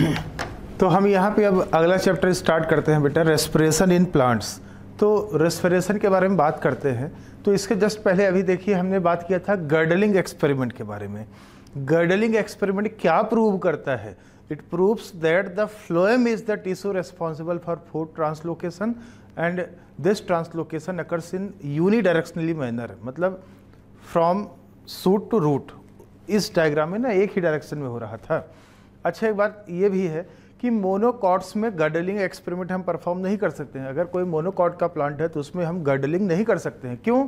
तो हम यहाँ पे अब अगला चैप्टर स्टार्ट करते हैं बेटा रेस्पिरेशन इन प्लांट्स तो रेस्पिरेशन के बारे में बात करते हैं तो इसके जस्ट पहले अभी देखिए हमने बात किया था गर्डलिंग एक्सपेरिमेंट के बारे में गर्डलिंग एक्सपेरिमेंट क्या प्रूव करता है it proves that the phloem is the tissue responsible for food translocation and this translocation occurs in unidirectionally manner मतलब फ्रॉम सूट टू रूट इस डायग्राम में ना एक ही डायरेक्शन में हो रहा था अच्छा एक बात ये भी है कि मोनोकॉट्स में गर्डलिंग एक्सपेरिमेंट हम परफॉर्म नहीं कर सकते हैं अगर कोई मोनोकॉट का प्लांट है तो उसमें हम गर्डलिंग नहीं कर सकते हैं क्यों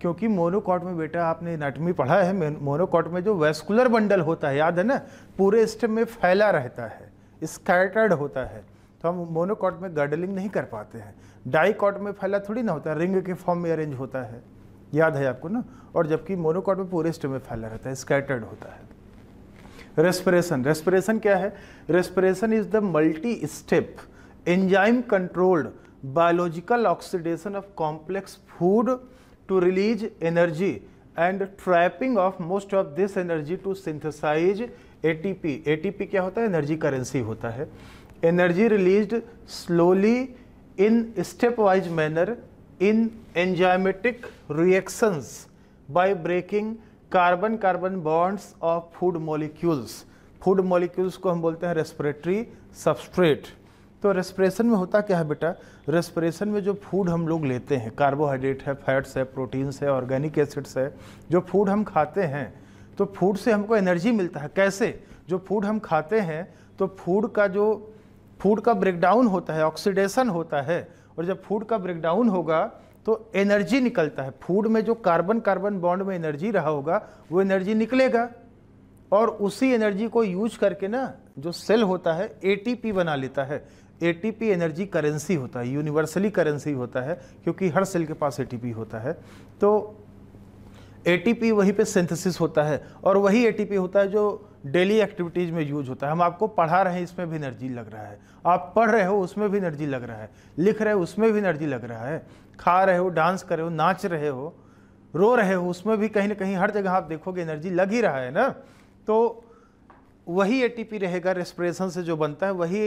क्योंकि मोनोकॉट में बेटा आपने एनाटमी पढ़ा है मोनोकॉट में जो वेस्कुलर बंडल होता है याद है ना पूरे स्टेम में फैला रहता है स्कैटर्ड होता है तो हम मोनोकॉट में गर्डलिंग नहीं कर पाते हैं डाईकॉट में फैला थोड़ी ना होता है रिंग के फॉर्म में अरेंज होता है याद है आपको ना और जबकि मोनोकॉट में पूरे स्टेम में फैला रहता है स्कैटर्ड होता है रेस्परेशन रेस्परेशन क्या है respiration is the multi step enzyme controlled biological oxidation of complex food to release energy and trapping of most of this energy to synthesise ATP ATP क्या होता है एनर्जी करेंसी होता है energy released slowly in stepwise manner in enzymatic reactions by breaking carbon carbon bonds of food molecules food molecules को हम बोलते हैं respiratory substrate तो रेस्पिरेशन में होता क्या है बेटा रेस्पिरेशन में जो फूड हम लोग लेते हैं कार्बोहाइड्रेट है फैट्स है प्रोटीन्स है ऑर्गेनिक एसिड्स है जो फूड हम खाते हैं तो फूड से हमको एनर्जी मिलता है कैसे जो फूड हम खाते हैं तो फूड का जो फूड का ब्रेकडाउन होता है ऑक्सीडेशन होता है और जब फूड का ब्रेकडाउन होगा तो एनर्जी निकलता है फूड में जो कार्बन कार्बन बॉन्ड में एनर्जी रहा होगा वो एनर्जी निकलेगा और उसी एनर्जी को यूज करके ना जो सेल होता है एटीपी बना लेता है एटीपी एनर्जी करेंसी होता है यूनिवर्सली करेंसी होता है क्योंकि हर सेल के पास एटीपी होता है तो एटीपी वहीं पे सिंथेसिस होता है और वही एटीपी होता है जो डेली एक्टिविटीज़ में यूज होता है हम आपको पढ़ा रहे हैं इसमें भी एनर्जी लग रहा है आप पढ़ रहे हो उसमें भी एनर्जी लग रहा है लिख रहे हो उसमें भी एनर्जी लग रहा है खा रहे हो डांस कर रहे हो नाच रहे हो रो रहे हो उसमें भी कहीं ना कहीं हर जगह आप देखोगे एनर्जी लग ही रहा है ना तो वही एटीपी रहेगा रेस्पिरेशन से जो बनता है वही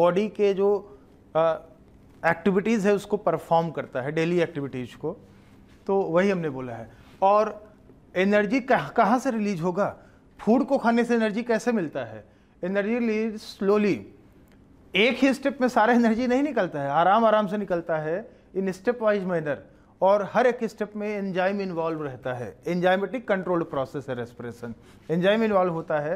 बॉडी के जो एक्टिविटीज़ है उसको परफॉर्म करता है डेली एक्टिविटीज़ को तो वही हमने बोला है और एनर्जी कह, कहाँ से रिलीज होगा फूड को खाने से एनर्जी कैसे मिलता है एनर्जी रिलीज स्लोली एक ही स्टेप में सारा एनर्जी नहीं निकलता है आराम आराम से निकलता है इन स्टेप वाइज मैनर और हर एक स्टेप में एंजाइम इन्वॉल्व रहता है एंजाइमेटिक कंट्रोल्ड प्रोसेस है रेस्पिरेशन एंजाइम इन्वॉल्व होता है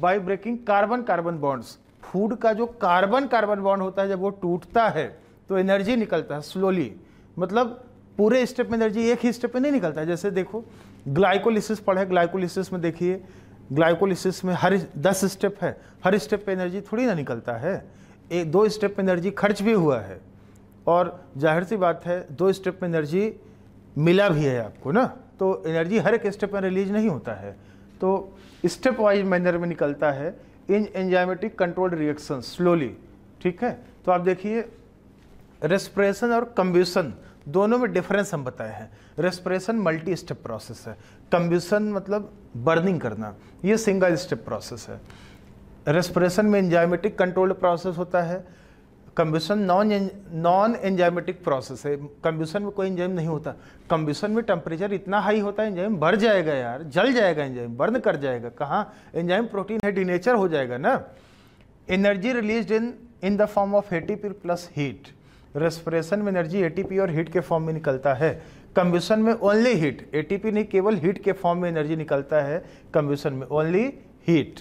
by breaking carbon carbon bonds food का जो कार्बन कार्बन बॉन्ड होता है जब वो टूटता है तो एनर्जी निकलता है स्लोली मतलब पूरे स्टेप में एनर्जी एक ही स्टेप में नहीं निकलता है जैसे देखो ग्लाइकोलिसिस पढ़े ग्लाइकोलिसिस में देखिए ग्लाइकोलिसिस में हर दस स्टेप है हर स्टेप पे एनर्जी थोड़ी ना निकलता है एक दो स्टेप पे एनर्जी खर्च भी हुआ है और जाहिर सी बात है दो स्टेप में एनर्जी मिला भी है आपको ना तो एनर्जी हर एक स्टेप में रिलीज नहीं होता है तो स्टेप वाइज मैनर में निकलता है in enzymatic controlled reaction slowly ठीक है तो आप देखिए रेस्परेशन और कम्ब्यूसन दोनों में डिफरेंस हम बताए हैं रेस्परेशन मल्टी स्टेप प्रोसेस है कम्ब्यूसन मतलब बर्निंग करना ये सिंगल स्टेप प्रोसेस है रेस्परेशन में एंजाइमेटिक कंट्रोल्ड प्रोसेस होता है combustion non non enzymatic process है कम्ब्यूशन में कोई एंजाइम नहीं होता कम्ब्यूशन में टेम्परेचर इतना हाई होता है एंजाइम बढ़ जाएगा यार जल जाएगा एंजाइम बर्न कर जाएगा कहाँ एंजाइम प्रोटीन है डिनेचर हो जाएगा ना energy release in in the form of P plus heat respiration में एनर्जी पी और हीट के फॉर्म में निकलता है कम्ब्यूशन में ओनली हीट पी नहीं केवल हीट के फॉर्म में एनर्जी निकलता है कम्ब्यूशन में ओनली हीट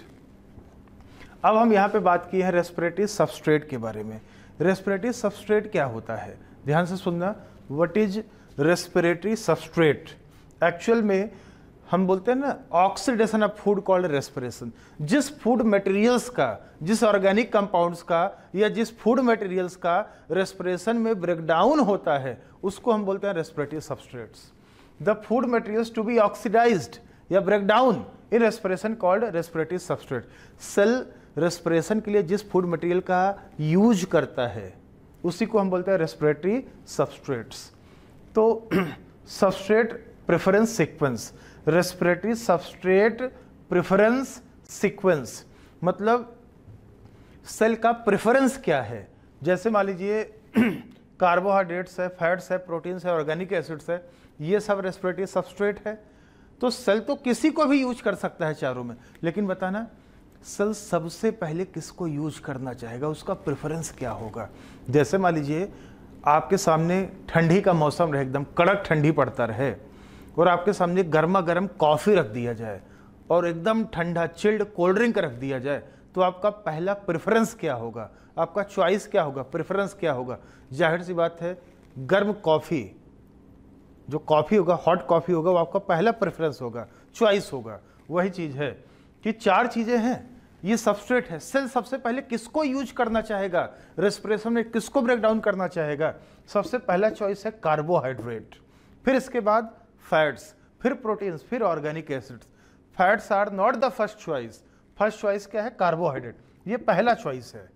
अब हम यहाँ पे बात की है रेस्परेटरी सबस्ट्रेट के बारे में रेस्पिरेटरी सबस्ट्रेट क्या होता है ध्यान से सुनना what is respiratory substrate actual में हम बोलते हैं ना oxidation of food called respiration जिस फूड मटेरियल्स का जिस ऑर्गेनिक कंपाउंड्स का या जिस फूड मटेरियल्स का रेस्पिरेशन में ब्रेकडाउन होता है उसको हम बोलते हैं respiratory substrates the food materials to be oxidised या breakdown in respiration called respiratory substrate cell respiration के लिए जिस फूड मटेरियल का यूज करता है उसी को हम बोलते हैं रेस्परेटरी सबस्ट्रेट्स तो substrate preference sequence respiratory substrate preference sequence मतलब सेल का प्रेफरेंस क्या है जैसे मान लीजिए कार्बोहाइड्रेट्स है फैट्स है प्रोटीन्स है ऑर्गेनिक एसिड्स है ये सब रेस्परेटरी सबस्ट्रेट है तो सेल तो किसी को भी यूज कर सकता है चारों में लेकिन बताना सर सबसे पहले किसको यूज करना चाहेगा उसका प्रेफरेंस क्या होगा जैसे मान लीजिए आपके सामने ठंडी का मौसम रहे एकदम कड़क ठंडी पड़ता रहे और आपके सामने गर्मा गर्म कॉफ़ी रख दिया जाए और एकदम ठंडा चिल्ड कोल्ड ड्रिंक रख दिया जाए तो आपका पहला प्रेफरेंस क्या होगा आपका चॉइस क्या होगा प्रेफरेंस क्या होगा जाहिर सी बात है गर्म कॉफ़ी जो कॉफ़ी होगा हॉट कॉफ़ी होगा वो आपका पहला प्रेफरेंस होगा चॉइस होगा वही चीज़ है कि चार चीज़ें हैं ये सबस्ट्रेट है सेल सबसे पहले किसको यूज करना चाहेगा रेस्पिरेशन में किसको ब्रेक डाउन करना चाहेगा सबसे पहला चॉइस है कार्बोहाइड्रेट फिर इसके बाद फैट्स फिर प्रोटीन्स फिर organic acids fats are not the first choice first choice क्या है कार्बोहाइड्रेट ये पहला चॉइस है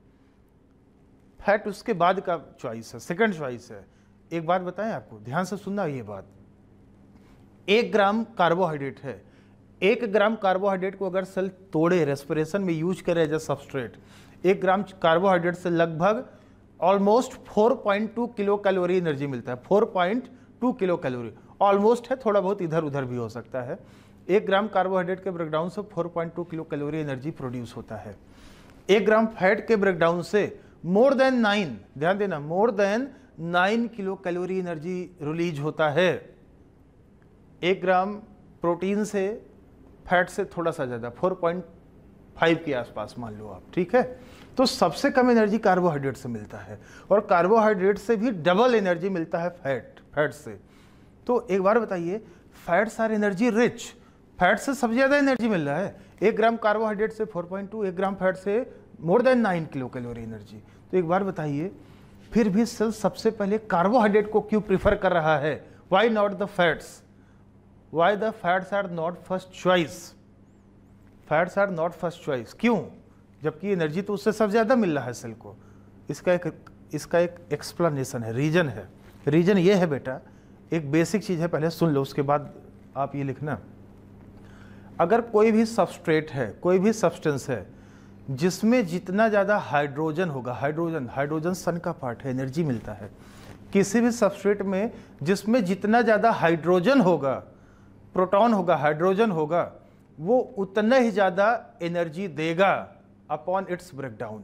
फैट उसके बाद का चॉइस है सेकंड चॉइस है एक बात बताएं आपको ध्यान से सुनना ये बात एक ग्राम कार्बोहाइड्रेट है एक ग्राम कार्बोहाइड्रेट को अगर सेल तोड़े रेस्पिरेशन में यूज करे एज ए सबस्ट्रेट एक ग्राम कार्बोहाइड्रेट से लगभग ऑलमोस्ट 4.2 किलो कैलोरी एनर्जी मिलता है 4.2 किलो कैलोरी ऑलमोस्ट है थोड़ा बहुत इधर उधर भी हो सकता है एक ग्राम कार्बोहाइड्रेट के ब्रेकडाउन से 4.2 किलो कैलोरी एनर्जी प्रोड्यूस होता है एक ग्राम फैट के ब्रेकडाउन से मोर देन नाइन ध्यान देना more than nine kilo calorie energy release होता है एक ग्राम प्रोटीन से फैट से थोड़ा सा ज़्यादा 4.5 के आसपास मान लो आप ठीक है तो सबसे कम एनर्जी कार्बोहाइड्रेट से मिलता है और कार्बोहाइड्रेट से भी डबल एनर्जी मिलता है फैट फैट से तो एक बार बताइए fats are energy rich fat से सबसे ज़्यादा एनर्जी मिल रहा है एक ग्राम कार्बोहाइड्रेट से 4.2 एक ग्राम फैट से more than nine kilo calorie energy तो एक बार बताइए फिर भी सेल सबसे पहले कार्बोहाइड्रेट को क्यों प्रीफर कर रहा है why not the fats why the fats are not first choice fats are not first choice क्यों जबकि एनर्जी तो उससे सबसे ज़्यादा मिल रहा है सेल को इसका एक इसका एक एक्सप्लेनेशन है रीजन है रीजन ये है बेटा एक बेसिक चीज़ है पहले सुन लो उसके बाद आप ये लिखना अगर कोई भी सबस्ट्रेट है कोई भी सब्सटेंस है जिसमें जितना ज़्यादा हाइड्रोजन होगा हाइड्रोजन हाइड्रोजन सन का पार्ट है एनर्जी मिलता है किसी भी सबस्ट्रेट में जिसमें जितना ज़्यादा हाइड्रोजन होगा प्रोटॉन होगा हाइड्रोजन होगा वो उतना ही ज़्यादा एनर्जी देगा अपॉन इट्स ब्रेकडाउन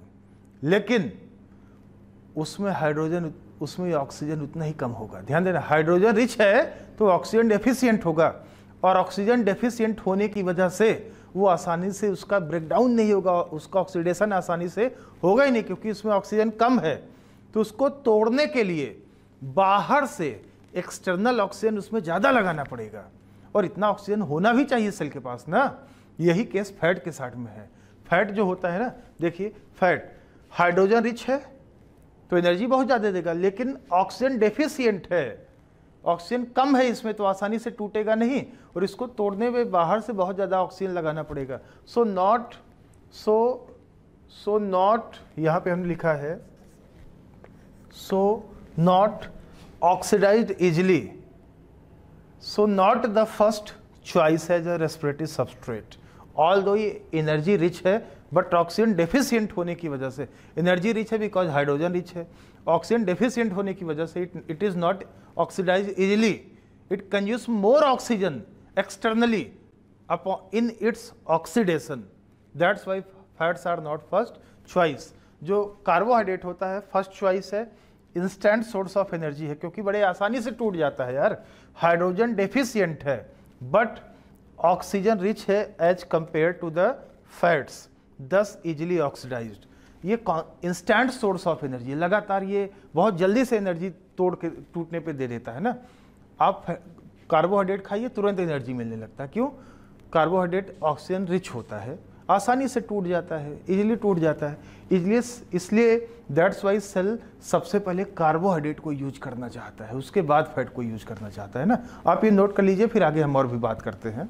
लेकिन उसमें हाइड्रोजन उसमें ऑक्सीजन उतना ही कम होगा ध्यान देना हाइड्रोजन रिच है तो ऑक्सीजन डेफिशिएंट होगा और ऑक्सीजन डेफिशिएंट होने की वजह से वो आसानी से उसका ब्रेकडाउन नहीं होगा उसका ऑक्सीडेशन आसानी से होगा ही नहीं क्योंकि उसमें ऑक्सीजन कम है तो उसको तोड़ने के लिए बाहर से एक्सटर्नल ऑक्सीजन उसमें ज़्यादा लगाना पड़ेगा और इतना ऑक्सीजन होना भी चाहिए सेल के पास ना यही केस फैट के साथ में है फैट जो होता है ना देखिए फैट हाइड्रोजन रिच है तो एनर्जी बहुत ज़्यादा देगा लेकिन ऑक्सीजन डेफिशियंट है ऑक्सीजन कम है इसमें तो आसानी से टूटेगा नहीं और इसको तोड़ने में बाहर से बहुत ज़्यादा ऑक्सीजन लगाना पड़ेगा so not so so not यहाँ पे हमने लिखा है so not oxidise easily so not the first choice as a respiratory substrate although ये एनर्जी रिच है बट ऑक्सीजन डेफिशियंट होने की वजह से एनर्जी रिच है बिकॉज हाइड्रोजन रिच है ऑक्सीजन डेफिशियंट होने की वजह से it it is not oxidise easily it consumes more oxygen externally in its oxidation that's why fats are not first choice जो कार्बोहाइड्रेट होता है फर्स्ट च्वाइस है इंस्टेंट सोर्स ऑफ एनर्जी है क्योंकि बड़े आसानी से टूट जाता है यार हाइड्रोजन डेफिशियंट है बट ऑक्सीजन रिच है as compared to the fats this easily oxidise ये इंस्टेंट सोर्स ऑफ एनर्जी लगातार ये बहुत जल्दी से एनर्जी तोड़ के टूटने पे दे देता है ना आप कार्बोहाइड्रेट खाइए तुरंत एनर्जी मिलने लगता है क्यों कार्बोहाइड्रेट ऑक्सीजन रिच होता है आसानी से टूट जाता है इजिली टूट जाता है इसलिए इसलिए दैट्स वाई सेल सबसे पहले कार्बोहाइड्रेट को यूज करना चाहता है उसके बाद फैट को यूज करना चाहता है ना आप ये नोट कर लीजिए फिर आगे हम और भी बात करते हैं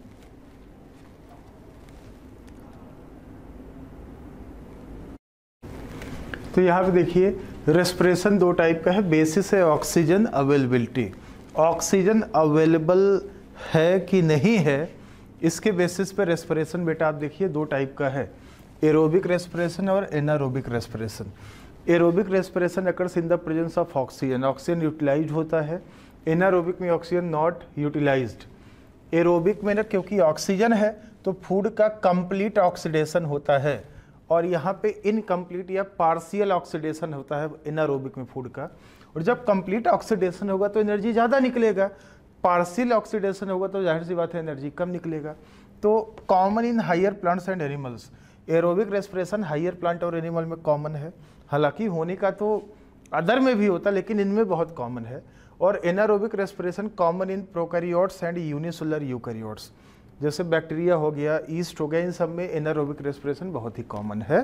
तो यहाँ पे देखिए रेस्परेशन दो टाइप का है बेसिस है ऑक्सीजन अवेलेबिलिटी ऑक्सीजन अवेलेबल है कि नहीं है इसके बेसिस पे रेस्परेशन बेटा आप देखिए दो टाइप का है एरोबिक रेस्परेशन और anaerobic respiration aerobic respiration occurs in the presence of oxygen oxygen utilize होता है एनारोबिक में ऑक्सीजन नॉट यूटिलाइज एरोबिक में ना क्योंकि ऑक्सीजन है तो फूड का कंप्लीट ऑक्सीडेशन होता है और यहाँ पे इनकम्प्लीट या पार्सियल ऑक्सीडेशन होता है एनारोबिक में फूड का और जब कंप्लीट ऑक्सीडेशन होगा तो एनर्जी ज़्यादा निकलेगा पार्सिल ऑक्सीडेशन होगा तो जाहिर सी बात है एनर्जी कम निकलेगा तो common in higher plants and animals aerobic respiration higher plant और एनिमल में कॉमन है हालांकि होने का तो अदर में भी होता लेकिन इनमें बहुत कॉमन है और anaerobic respiration common in prokaryotes and unicellular eukaryotes जैसे बैक्टीरिया हो गया ईस्ट हो गया इन सब में एनारोबिक रेस्पिरेशन बहुत ही कॉमन है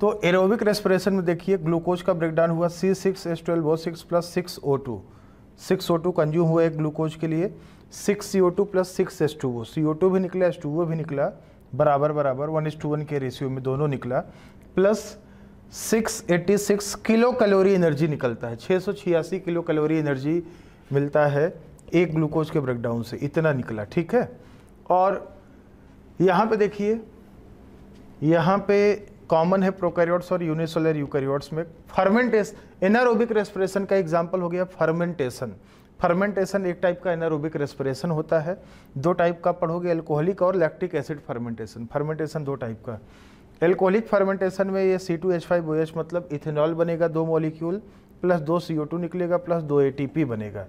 तो एरोबिक रेस्पिरेशन में देखिए ग्लूकोज का ब्रेकडाउन हुआ C six S twelve O six plus six O two six O two consume हुआ एक ग्लूकोज के लिए six C O two plus six S two O C O two भी निकला एस टू ओ भी निकला बराबर बराबर वन एस टू वन के रेशियो में दोनों निकला plus six eighty six kilo calorie energy निकलता है छः सौ छियासी किलो कैलोरी एनर्जी मिलता है एक ग्लूकोज के ब्रेकडाउन से इतना निकला ठीक है और यहाँ पे देखिए यहाँ पे कॉमन है प्रोकैरियोट्स और यूनिसोलर यूकैरियोट्स में फर्मेंटेशन एनारोबिक रेस्पिरेशन का एग्जाम्पल हो गया फर्मेंटेशन फर्मेंटेशन एक टाइप का एनारोबिक रेस्पिरेशन होता है दो टाइप का पढ़ोगे एल्कोहलिक और लैक्टिक एसिड फर्मेंटेशन फर्मेंटेशन दो टाइप का एल्कोहलिक फर्मेंटेशन में ये C two H five O H मतलब इथेनॉल बनेगा दो मॉलिक्यूल प्लस दो सी ओ टू निकलेगा प्लस दो ए टी पी बनेगा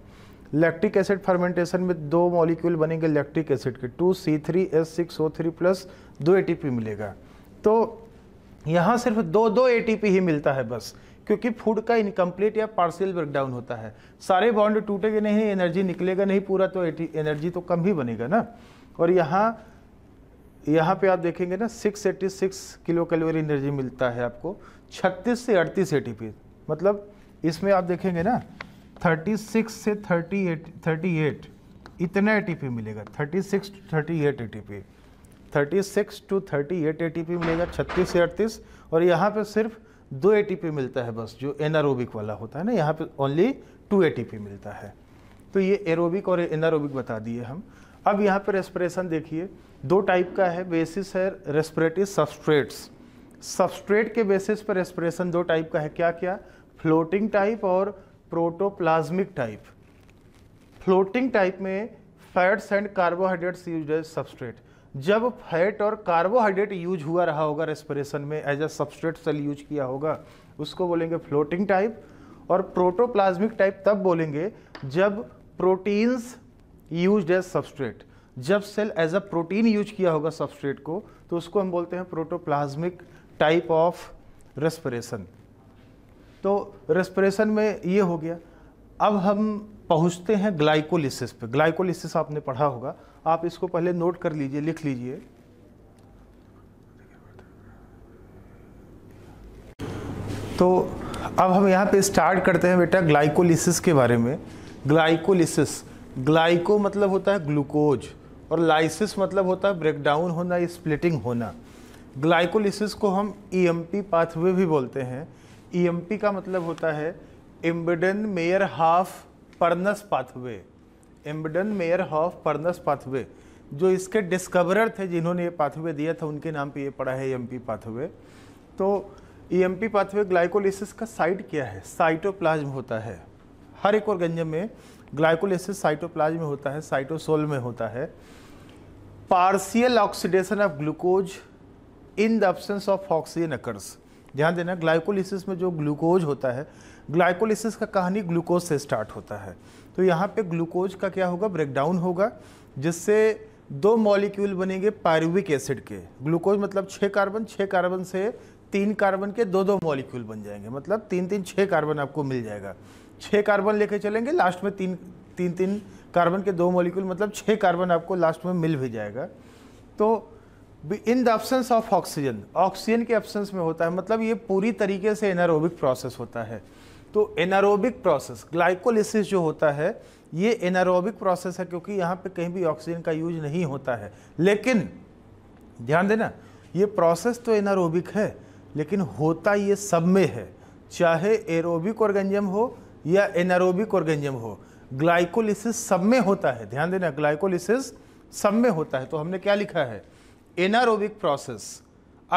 लैक्टिक एसिड फर्मेंटेशन में दो मॉलिक्यूल बनेंगे लैक्टिक एसिड के two C three S six O three plus दो ए टी पी मिलेगा तो यहाँ सिर्फ दो दो ए ही मिलता है बस क्योंकि फूड का इनकम्प्लीट या पार्सियल ब्रेकडाउन होता है सारे बॉन्ड टूटेंगे नहीं एनर्जी निकलेगा नहीं पूरा तो एनर्जी तो कम ही बनेगा ना और यहाँ यहाँ पे आप देखेंगे ना 686 किलो कैलोरी एनर्जी मिलता है आपको 36 से 38 एटीपी मतलब इसमें आप देखेंगे ना 36 से 38 38 इतना एटीपी मिलेगा 36 थर्टी एट 36 टू 38 पी मिलेगा 36 से 38 और यहाँ पे सिर्फ दो पी मिलता है बस जो एनारोबिक वाला होता है ना यहाँ पे ओनली टू पी मिलता है तो ये एरोबिक और एनारोबिक बता दिए हम अब यहाँ पे रेस्परेशन देखिए दो टाइप का है बेसिस है रेस्परेटिव सबस्ट्रेट्स सबस्ट्रेट के बेसिस पर रेस्परेशन दो टाइप का है क्या क्या फ्लोटिंग टाइप और प्रोटोप्लाज्मिक टाइप फ्लोटिंग टाइप में fats and carbohydrates use substrate जब फैट और कार्बोहाइड्रेट यूज हुआ रहा होगा रेस्पिरेशन में as a substrate cell use किया होगा उसको बोलेंगे फ्लोटिंग टाइप और प्रोटोप्लाज्मिक टाइप तब बोलेंगे जब प्रोटीन्स यूज एज सब्सट्रेट जब cell as a protein use किया होगा सब्सट्रेट को तो उसको हम बोलते हैं प्रोटोप्लाज्मिक टाइप ऑफ रेस्पिरेशन तो रेस्पिरेशन में ये हो गया अब हम पहुंचते हैं ग्लाइकोलिसिस पे ग्लाइकोलिसिस आपने पढ़ा होगा आप इसको पहले नोट कर लीजिए लिख लीजिए तो अब हम यहाँ पे स्टार्ट करते हैं बेटा ग्लाइकोलिसिस के बारे में ग्लाइकोलिसिस ग्लाइको मतलब होता है ग्लूकोज और लाइसिस मतलब होता है ब्रेकडाउन होना स्प्लिटिंग होना ग्लाइकोलिसिस को हम ई e पाथवे भी बोलते हैं ई e का मतलब होता है Embden Meyerhof Parnas pathway Embden Meyerhof Parnas pathway जो इसके डिस्कवरर थे जिन्होंने ये पाथवे दिया था उनके नाम पे ये पड़ा है एम e पी पाथवे तो E M P pathway glycolysis का साइट क्या है साइटोप्लाज्म होता है हर एक गंजे में ग्लाइकोलिसिस साइटोप्लाज्म में होता है साइटोसोल में होता है partial oxidation of glucose in the absence of oxygen occurs ध्यान देना ग्लाइकोलिसिस में जो ग्लूकोज होता है ग्लाइकोलिसिस का कहानी ग्लूकोज से स्टार्ट होता है तो यहाँ पे ग्लूकोज का क्या होगा ब्रेकडाउन होगा जिससे दो मॉलिक्यूल बनेंगे पायरुविक एसिड के ग्लूकोज मतलब छः कार्बन छः कार्बन से तीन कार्बन के दो दो मॉलिक्यूल बन जाएंगे मतलब तीन तीन छः कार्बन आपको मिल जाएगा छः कार्बन लेके चलेंगे लास्ट में तीन तीन तीन कार्बन के दो मॉलिक्यूल मतलब छः कार्बन आपको लास्ट में मिल भी जाएगा तो in the absence of oxygen oxygen के एब्सेंस में होता है मतलब ये पूरी तरीके से एनारोबिक प्रोसेस होता है तो एनारोबिक प्रोसेस ग्लाइकोलिसिस जो होता है ये एनारोबिक प्रोसेस है क्योंकि यहाँ पे कहीं भी ऑक्सीजन का यूज नहीं होता है लेकिन ध्यान देना ये प्रोसेस तो एनारोबिक है लेकिन होता ये सब में है चाहे एरोबिक ऑर्गेंजियम हो या एनारोबिक ऑर्गेंजियम हो ग्लाइकोलिसिस सब में होता है ध्यान देना ग्लाइकोलिसिस सब में होता है तो हमने क्या लिखा है anaerobic process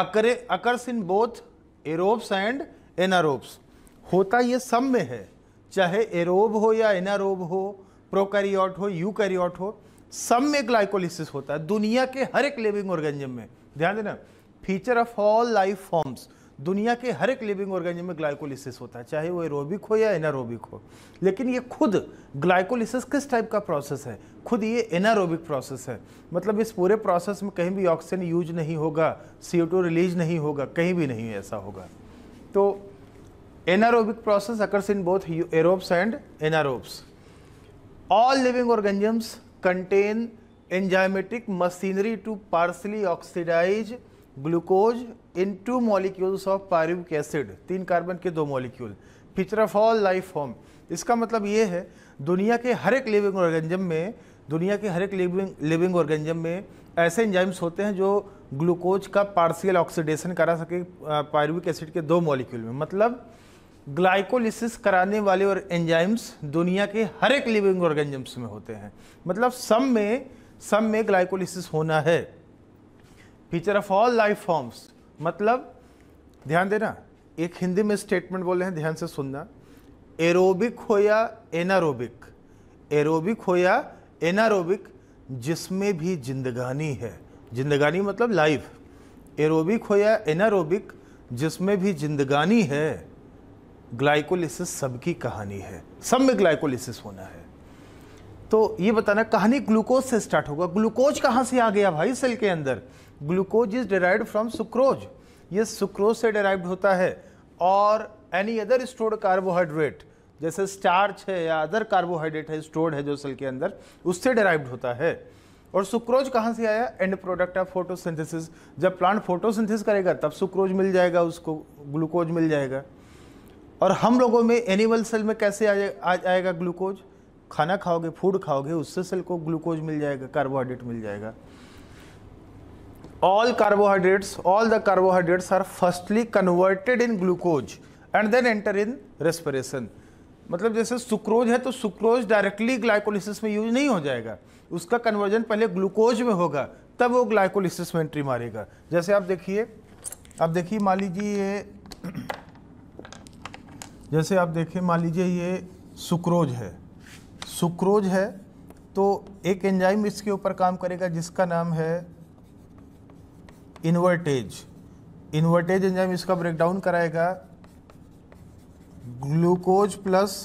occur occurs in both aerobes and anaerobes होता ये सब में है चाहे एरोब हो या एनारोब हो प्रोकैरियोट हो यूकैरियोट हो सब में ग्लाइकोलिसिस होता है दुनिया के हर एक लिविंग ऑर्गेनिज्म में ध्यान देना feature of all life forms दुनिया के हर एक लिविंग ऑर्गेनिज्म में ग्लाइकोलिसिस होता है चाहे वो एरोबिक हो या एनारोबिक हो लेकिन ये खुद ग्लाइकोलिसिस किस टाइप का प्रोसेस है खुद ये एनारोबिक प्रोसेस है मतलब इस पूरे प्रोसेस में कहीं भी ऑक्सीजन यूज नहीं होगा सी रिलीज नहीं होगा कहीं भी नहीं ऐसा होगा तो Anaerobic process occurs in both aerobes and anaerobes. All living organisms contain enzymatic machinery to partially oxidize glucose into molecules of pyruvic acid. तीन कार्बन के दो molecule feature of all life form इसका मतलब ये है दुनिया के हर एक लिविंग ऑर्गेनिज्म में दुनिया के हर एक लिविंग लिविंग ऑर्गेनिज्म में ऐसे एंजाइम्स होते हैं जो ग्लूकोज का पार्शियल ऑक्सीडेशन करा सके पायरुविक एसिड के दो मॉलिक्यूल में मतलब ग्लाइकोलिसिस कराने वाले और एंजाइम्स दुनिया के हर एक लिविंग ऑर्गेनिजम्स में होते हैं मतलब सम में सम में ग्लाइकोलिसिस होना है feature of all life forms मतलब ध्यान देना एक हिंदी में स्टेटमेंट बोले हैं ध्यान से सुनना एरोबिक हो या एनारोबिक एरोबिक हो या एनारोबिक जिसमें भी जिंदगानी है जिंदगानी मतलब लाइफ एरोबिक हो या एनारोबिक जिसमें भी जिंदगानी है ग्लाइकोलिसिस सबकी कहानी है सब में ग्लाइकोलिसिस होना है तो ये बताना कहानी ग्लूकोज से स्टार्ट होगा ग्लूकोज कहाँ से आ गया भाई सेल के अंदर glucose is derive from sucrose ये सुक्रोज से डिराइव होता है और एनी अदर स्टोर्ड कार्बोहाइड्रेट जैसे स्टार्च है या अदर कार्बोहाइड्रेट है स्टोर्ड है जो सेल के अंदर उससे डिराइव होता है और सुक्रोज कहाँ से आया एंड प्रोडक्ट ऑफ फोटोसिंथेसिस जब प्लांट फोटोसिंथेसिस करेगा तब सुक्रोज मिल जाएगा उसको ग्लूकोज मिल जाएगा और हम लोगों में एनिमल सेल में कैसे आ, आ जाएगा ग्लूकोज खाना खाओगे फूड खाओगे उससे सेल को ग्लूकोज मिल जाएगा कार्बोहाइड्रेट मिल जाएगा all carbohydrates all the carbohydrates are firstly converted in glucose and then enter in respiration मतलब जैसे सुक्रोज है तो सुक्रोज डायरेक्टली ग्लाइकोलिसिस में यूज नहीं हो जाएगा उसका कन्वर्जन पहले ग्लूकोज में होगा तब वो ग्लाइकोलिसिस में एंट्री मारेगा जैसे आप देखिए आप देखिए मान लीजिए ये जैसे आप देखें मान लीजिए ये सुक्रोज है सुक्रोज है तो एक एंजाइम इसके ऊपर काम करेगा जिसका नाम है इन्वर्टेज इन्वर्टेज एंजाइम इसका ब्रेकडाउन कराएगा ग्लूकोज प्लस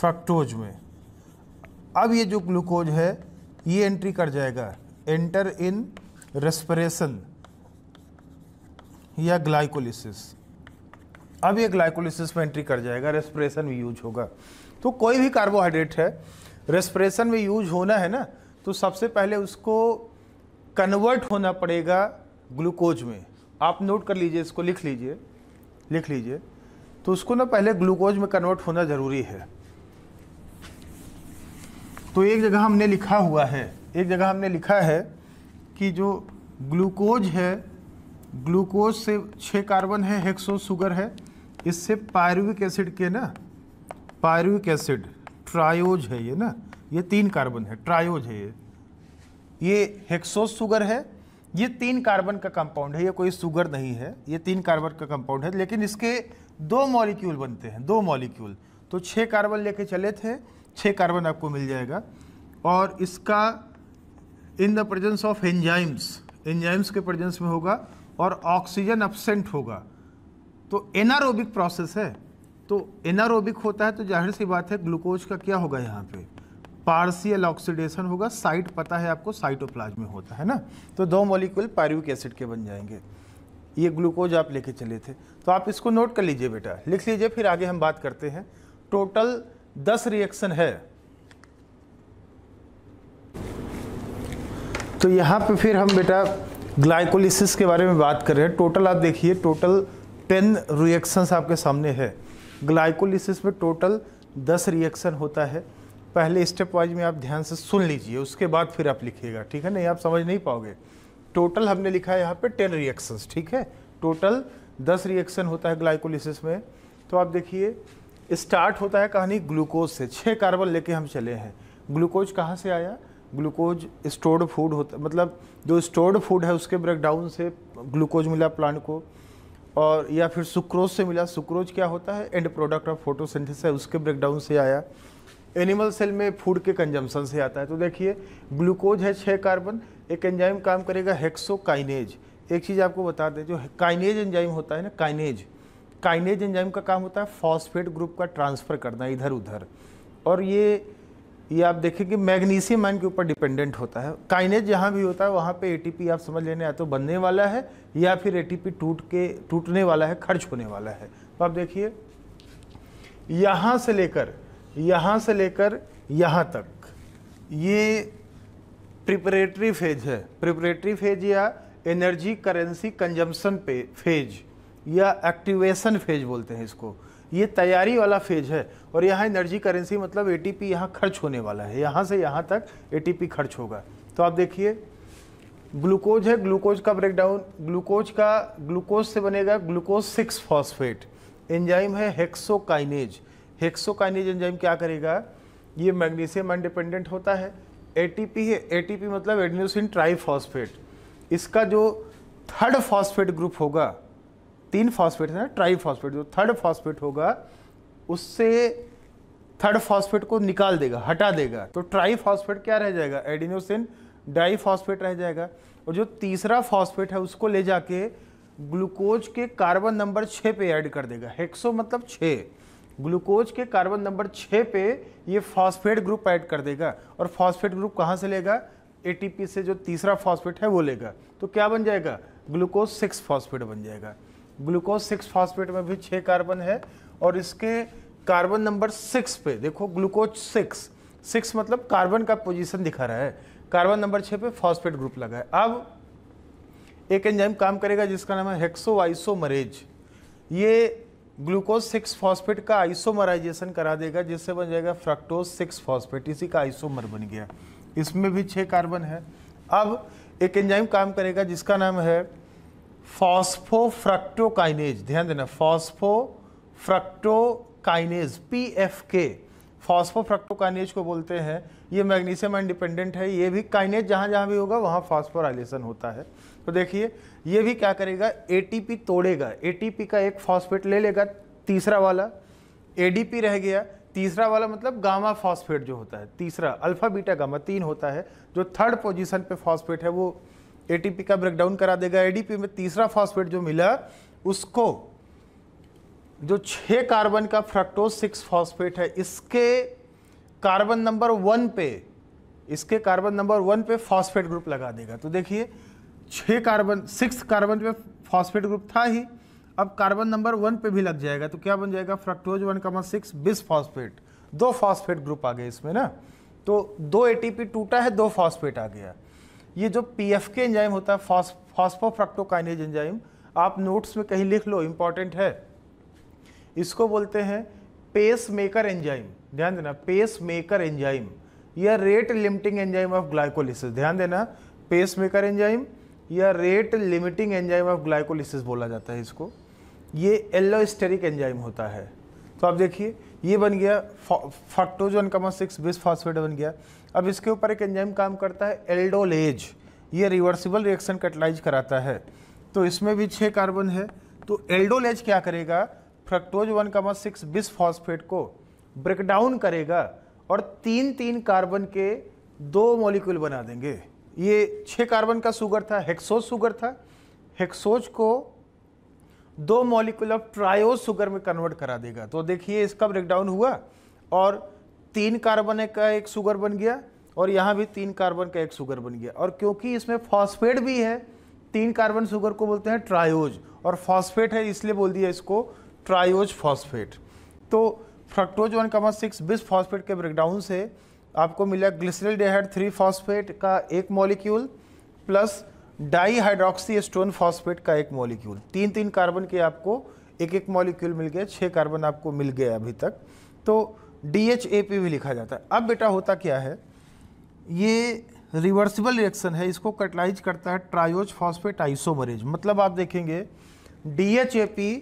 फ्रक्टोज में अब ये जो ग्लूकोज है ये एंट्री कर जाएगा एंटर इन रेस्परेशन या ग्लाइकोलिसिस अब ये ग्लाइकोलिसिस में एंट्री कर जाएगा रेस्परेशन में यूज होगा तो कोई भी कार्बोहाइड्रेट है रेस्परेशन में यूज होना है ना तो सबसे पहले उसको कन्वर्ट होना पड़ेगा ग्लूकोज में आप नोट कर लीजिए इसको लिख लीजिए लिख लीजिए तो उसको ना पहले ग्लूकोज में कन्वर्ट होना ज़रूरी है तो एक जगह हमने लिखा हुआ है एक जगह हमने लिखा है कि जो ग्लूकोज है ग्लूकोज से छः कार्बन है हेक्सो सुगर है इससे पायरुविक एसिड के ना पायरुविक एसिड ट्रायोज है ये ना ये तीन कार्बन है ट्रायोज है ये ये हेक्सोस सुगर है ये तीन कार्बन का कंपाउंड है ये कोई सुगर नहीं है ये तीन कार्बन का कंपाउंड है लेकिन इसके दो मॉलिक्यूल बनते हैं दो मॉलिक्यूल तो छः कार्बन लेके चले थे छः कार्बन आपको मिल जाएगा और इसका in the presence of enzymes enzymes के प्रेजेंस में होगा और ऑक्सीजन अपसेंट होगा तो एनारोबिक प्रोसेस है तो एनारोबिक होता है तो जाहिर सी बात है ग्लूकोज का क्या होगा यहाँ पे पार्सियल ऑक्सीडेशन होगा साइट पता है आपको साइटोप्लाज्म में होता है ना तो दो मॉलिक्यूल पायरुविक एसिड के बन जाएंगे ये ग्लूकोज आप लेके चले थे तो आप इसको नोट कर लीजिए बेटा लिख लीजिए फिर आगे हम बात करते हैं टोटल दस रिएक्शन है तो यहाँ पे फिर हम बेटा ग्लाइकोलिसिस के बारे में बात कर रहे हैं टोटल आप देखिए टोटल टेन रिएक्शंस आपके सामने है ग्लाइकोलिसिस में टोटल दस रिएक्शन होता है पहले स्टेप वाइज में आप ध्यान से सुन लीजिए उसके बाद फिर आप लिखिएगा ठीक है नहीं आप समझ नहीं पाओगे टोटल हमने लिखा है यहाँ पे टेन रिएक्शंस ठीक है टोटल दस रिएक्शन होता है ग्लाइकोलिसिस में तो आप देखिए स्टार्ट होता है कहानी ग्लूकोज से छः कार्बन लेके हम चले हैं ग्लूकोज कहाँ से आया ग्लूकोज स्टोर्ड फूड होता मतलब जो स्टोर्ड फूड है उसके ब्रेकडाउन से ग्लूकोज मिला प्लांट को और या फिर सुक्रोज से मिला सुक्रोज क्या होता है एंड प्रोडक्ट ऑफ फोटोसिंथेसिस है उसके ब्रेकडाउन से आया एनिमल सेल में फूड के कंजम्पशन से आता है तो देखिए ग्लूकोज है छः कार्बन एक एंजाइम काम करेगा हेक्सोकाइनेज एक चीज़ आपको बता दें जो काइनेज एंजाइम होता है ना काइनेज काइनेज एंजाइम का काम होता है फॉस्फेट ग्रुप का ट्रांसफ़र करना इधर उधर और ये ये आप देखें कि मैग्नीशियम आयन के ऊपर डिपेंडेंट होता है काइनेज जहाँ भी होता है वहाँ पे एटीपी आप समझ लेने या तो बनने वाला है या फिर एटीपी टूट के टूटने वाला है खर्च होने वाला है तो आप देखिए यहाँ से लेकर यहाँ से लेकर यहाँ तक ये प्रिपरेटरी फेज है प्रिपरेटरी फेज या एनर्जी करेंसी कंजम्पन पे फेज या एक्टिवेशन फेज बोलते हैं इसको ये तैयारी वाला फेज है और यहाँ एनर्जी करेंसी मतलब एटीपी यहाँ खर्च होने वाला है यहाँ से यहाँ तक एटीपी खर्च होगा तो आप देखिए ग्लूकोज है ग्लूकोज का ब्रेकडाउन ग्लूकोज का ग्लूकोज से बनेगा ग्लूकोज सिक्स फॉस्फेट एंजाइम है हेक्सोकाइनेज हेक्सोकाइनेज एंजाइम क्या करेगा ये मैग्नीशियम अनडिपेंडेंट होता है पी है पी मतलब ट्राई फॉस्फेट इसका जो थर्ड फॉस्फेट ग्रुप होगा तीन फॉस्फेट है ट्राई फॉस्फेट जो थर्ड फॉस्फेट होगा उससे थर्ड फॉस्फेट को निकाल देगा हटा देगा तो ट्राई फॉस्फेट क्या रह जाएगा एडिनोसिन डाई फॉस्फेट रह जाएगा और जो तीसरा फॉस्फेट है उसको ले जाके ग्लूकोज के कार्बन नंबर छः पे ऐड कर देगा हेक्सो मतलब छः ग्लूकोज के कार्बन नंबर छः पे ये फॉस्फेट ग्रुप ऐड कर देगा और फॉस्फेट ग्रुप कहाँ से लेगा ए से जो तीसरा फॉस्फेट है वो लेगा तो क्या बन जाएगा ग्लूकोज सिक्स फॉस्फेट बन जाएगा ग्लूकोज सिक्स फॉस्फेट में भी छः कार्बन है और इसके कार्बन नंबर सिक्स पे देखो ग्लूकोज सिक्स सिक्स मतलब कार्बन का पोजीशन दिखा रहा है कार्बन नंबर छः पे फॉस्फेट ग्रुप लगा है अब एक एंजाइम काम करेगा जिसका नाम है हेक्सो आइसोमरेज ये ग्लूकोज सिक्स फॉस्फेट का आइसोमराइजेशन करा देगा जिससे बन जाएगा फ्रक्टोज सिक्स फॉस्फेट इसी का आइसोमर बन गया इसमें भी छः कार्बन है अब एक एंजाइम काम करेगा जिसका नाम है फॉस्फोफ्रक्टोकाइनेज ध्यान देना फॉस्फोफ्रक्टोकाइनेज पी एफ के फॉस्फोफ्रक्टोकाइनेज को बोलते हैं ये मैग्नीशियम इंडिपेंडेंट है ये भी काइनेज जहाँ जहाँ भी होगा वहाँ फॉस्फोराइलेशन होता है तो देखिए ये भी क्या करेगा एटीपी तोड़ेगा एटीपी का एक फॉस्फेट ले लेगा तीसरा वाला एडीपी रह गया तीसरा वाला मतलब गामा फॉस्फेट जो होता है तीसरा अल्फा बीटा गामा तीन होता है जो थर्ड पोजीशन पे फॉस्फेट है वो एटीपी का ब्रेकडाउन करा देगा एडीपी में तीसरा फॉस्फेट जो मिला उसको जो छः कार्बन का फ्रक्टोज सिक्स फॉस्फेट है इसके कार्बन नंबर वन पे इसके कार्बन नंबर वन पे फॉस्फेट ग्रुप लगा देगा तो देखिए छः कार्बन सिक्स कार्बन पे फॉस्फेट ग्रुप था ही अब कार्बन नंबर वन पे भी लग जाएगा तो क्या बन जाएगा fructose one comma six bisphosphate दो फॉस्फेट ग्रुप आ गए इसमें ना तो दो एटीपी टूटा है दो फॉस्फेट आ गया ये जो पी एफ के एंजाइम होता है फॉस्फोफ्रक्टोकाइनेज एंजाइम आप नोट्स में कहीं लिख लो इम्पॉर्टेंट है इसको बोलते हैं पेस मेकर एंजाइम ध्यान देना पेस मेकर एंजाइम या rate limiting enzyme of glycolysis ध्यान देना पेस मेकर एंजाइम या rate limiting enzyme of glycolysis बोला जाता है इसको ये एलोस्टेरिक एंजाइम होता है तो आप देखिए ये बन गया फक्टोजन कमा सिक्स बिस फॉस्फेट बन गया अब इसके ऊपर एक एंजाइम काम करता है एल्डोलेज ये रिवर्सिबल रिएक्शन कैटलाइज कराता है तो इसमें भी छः कार्बन है तो एल्डोलेज क्या करेगा fructose one comma six bisphosphate को ब्रेकडाउन करेगा और तीन तीन कार्बन के दो मॉलिक्यूल बना देंगे ये छः कार्बन का सुगर था हेक्सोज सुगर था हेक्सोज को दो मॉलिक्यूल ऑफ ट्रायोज सुगर में कन्वर्ट करा देगा तो देखिए इसका ब्रेकडाउन हुआ और तीन कार्बन का एक सुगर बन गया और यहाँ भी तीन कार्बन का एक सुगर बन गया और क्योंकि इसमें फॉस्फेट भी है तीन कार्बन सुगर को बोलते हैं ट्रायोज और फॉस्फेट है इसलिए बोल दिया इसको ट्रायोज फॉस्फेट तो fructose one comma six bisphosphate के ब्रेकडाउन से आपको मिला ग्लिसरल डेहाइड थ्री फॉस्फेट का एक molecule plus dihydroxyacetone phosphate का एक मॉलिक्यूल तीन तीन कार्बन के आपको एक एक मॉलिक्यूल मिल गया छः कार्बन आपको मिल गया अभी तक तो डी एच ए पी भी लिखा जाता है अब बेटा होता क्या है ये रिवर्सिबल रिएक्शन है इसको कटलाइज करता है ट्रायोज फॉस्फेट आइसोमरेज मतलब आप देखेंगे D H A P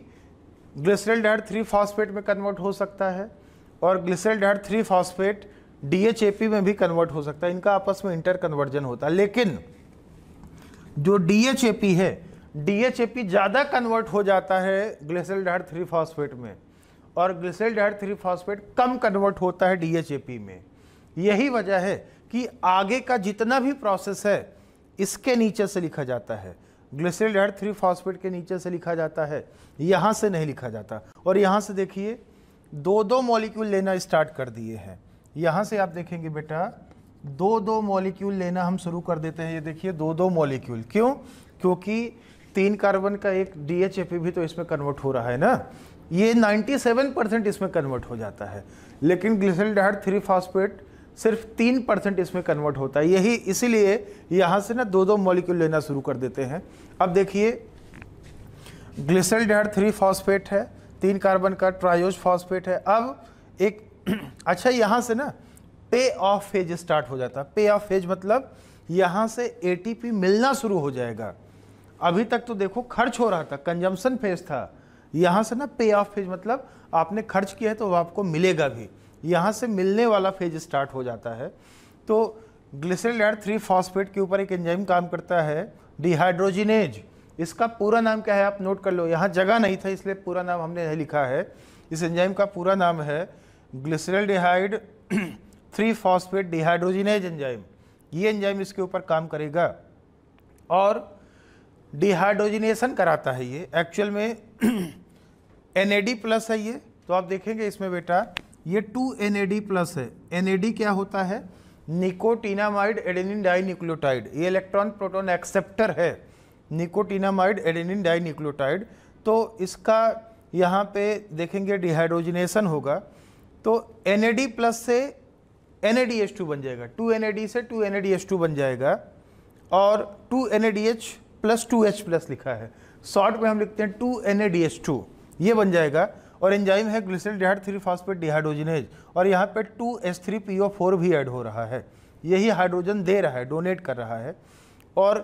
glyceraldehyde three phosphate में कन्वर्ट हो सकता है और glyceraldehyde three phosphate D H A P में भी कन्वर्ट हो सकता है इनका आपस में इंटर कन्वर्जन होता है लेकिन जो डी एच ए पी है डी एच ए पी ज़्यादा कन्वर्ट हो जाता है ग्लिसरल डाइड थ्री फॉस्फेट में और ग्लिसरल थ्री फॉस्फेट कम कन्वर्ट होता है डीएचएपी में यही वजह है कि आगे का जितना भी प्रोसेस है इसके नीचे से लिखा जाता है ग्लिसरल थ्री फॉस्फेट के नीचे से लिखा जाता है यहाँ से नहीं लिखा जाता और यहाँ से देखिए दो दो मॉलिक्यूल लेना स्टार्ट कर दिए हैं यहाँ से आप देखेंगे बेटा दो दो मॉलिक्यूल लेना हम शुरू कर देते हैं ये देखिए दो दो मॉलिक्यूल क्यों क्योंकि तीन कार्बन का एक डी भी तो इसमें कन्वर्ट हो रहा है ना ये 97 परसेंट इसमें कन्वर्ट हो जाता है लेकिन ग्लिसरडाइड थ्री फॉस्फेट सिर्फ तीन परसेंट इसमें कन्वर्ट होता है यही इसीलिए यहाँ से ना दो दो मॉलिक्यूल लेना शुरू कर देते हैं अब देखिए ग्लिसरडाइड थ्री फॉस्फेट है तीन कार्बन का ट्रायोज फॉस्फेट है अब एक अच्छा यहाँ से ना पे ऑफ फेज स्टार्ट हो जाता है पे ऑफ फेज मतलब यहाँ से पी मिलना शुरू हो जाएगा अभी तक तो देखो खर्च हो रहा था कंजम्पशन फेज था यहाँ से ना पे ऑफ फेज मतलब आपने खर्च किया है तो वह आपको मिलेगा भी यहाँ से मिलने वाला फेज स्टार्ट हो जाता है तो ग्लिसरल एड थ्री फॉस्फेट के ऊपर एक एंजाइम काम करता है डिहाइड्रोजिनेज इसका पूरा नाम क्या है आप नोट कर लो यहाँ जगह नहीं था इसलिए पूरा नाम हमने नहीं लिखा है इस एंजाइम का पूरा नाम है glyceraldehyde three phosphate dehydrogenase enzyme ये एंजाइम इसके ऊपर काम करेगा और डिहाइड्रोजिनेशन कराता है ये एक्चुअल में एन प्लस है ये तो आप देखेंगे इसमें बेटा ये टू एन प्लस है एन क्या होता है निकोटीनामाइड एडेनिन डाई न्यूक्लियोटाइड ये इलेक्ट्रॉन प्रोटोन एक्सेप्टर है निकोटीनामाइड एडेनिन डाई न्यूक्लियोटाइड तो इसका यहाँ पे देखेंगे डिहाइड्रोजिनेशन होगा तो एन प्लस से एन बन जाएगा टू एन से टू एन बन जाएगा और two N plus two H plus लिखा है शॉर्ट में हम लिखते हैं two N A D H two ये बन जाएगा और एंजाइम है glyceraldehyde three phosphate dehydrogenase और यहाँ पे two S three P O four भी ऐड हो रहा है यही हाइड्रोजन दे रहा है डोनेट कर रहा है और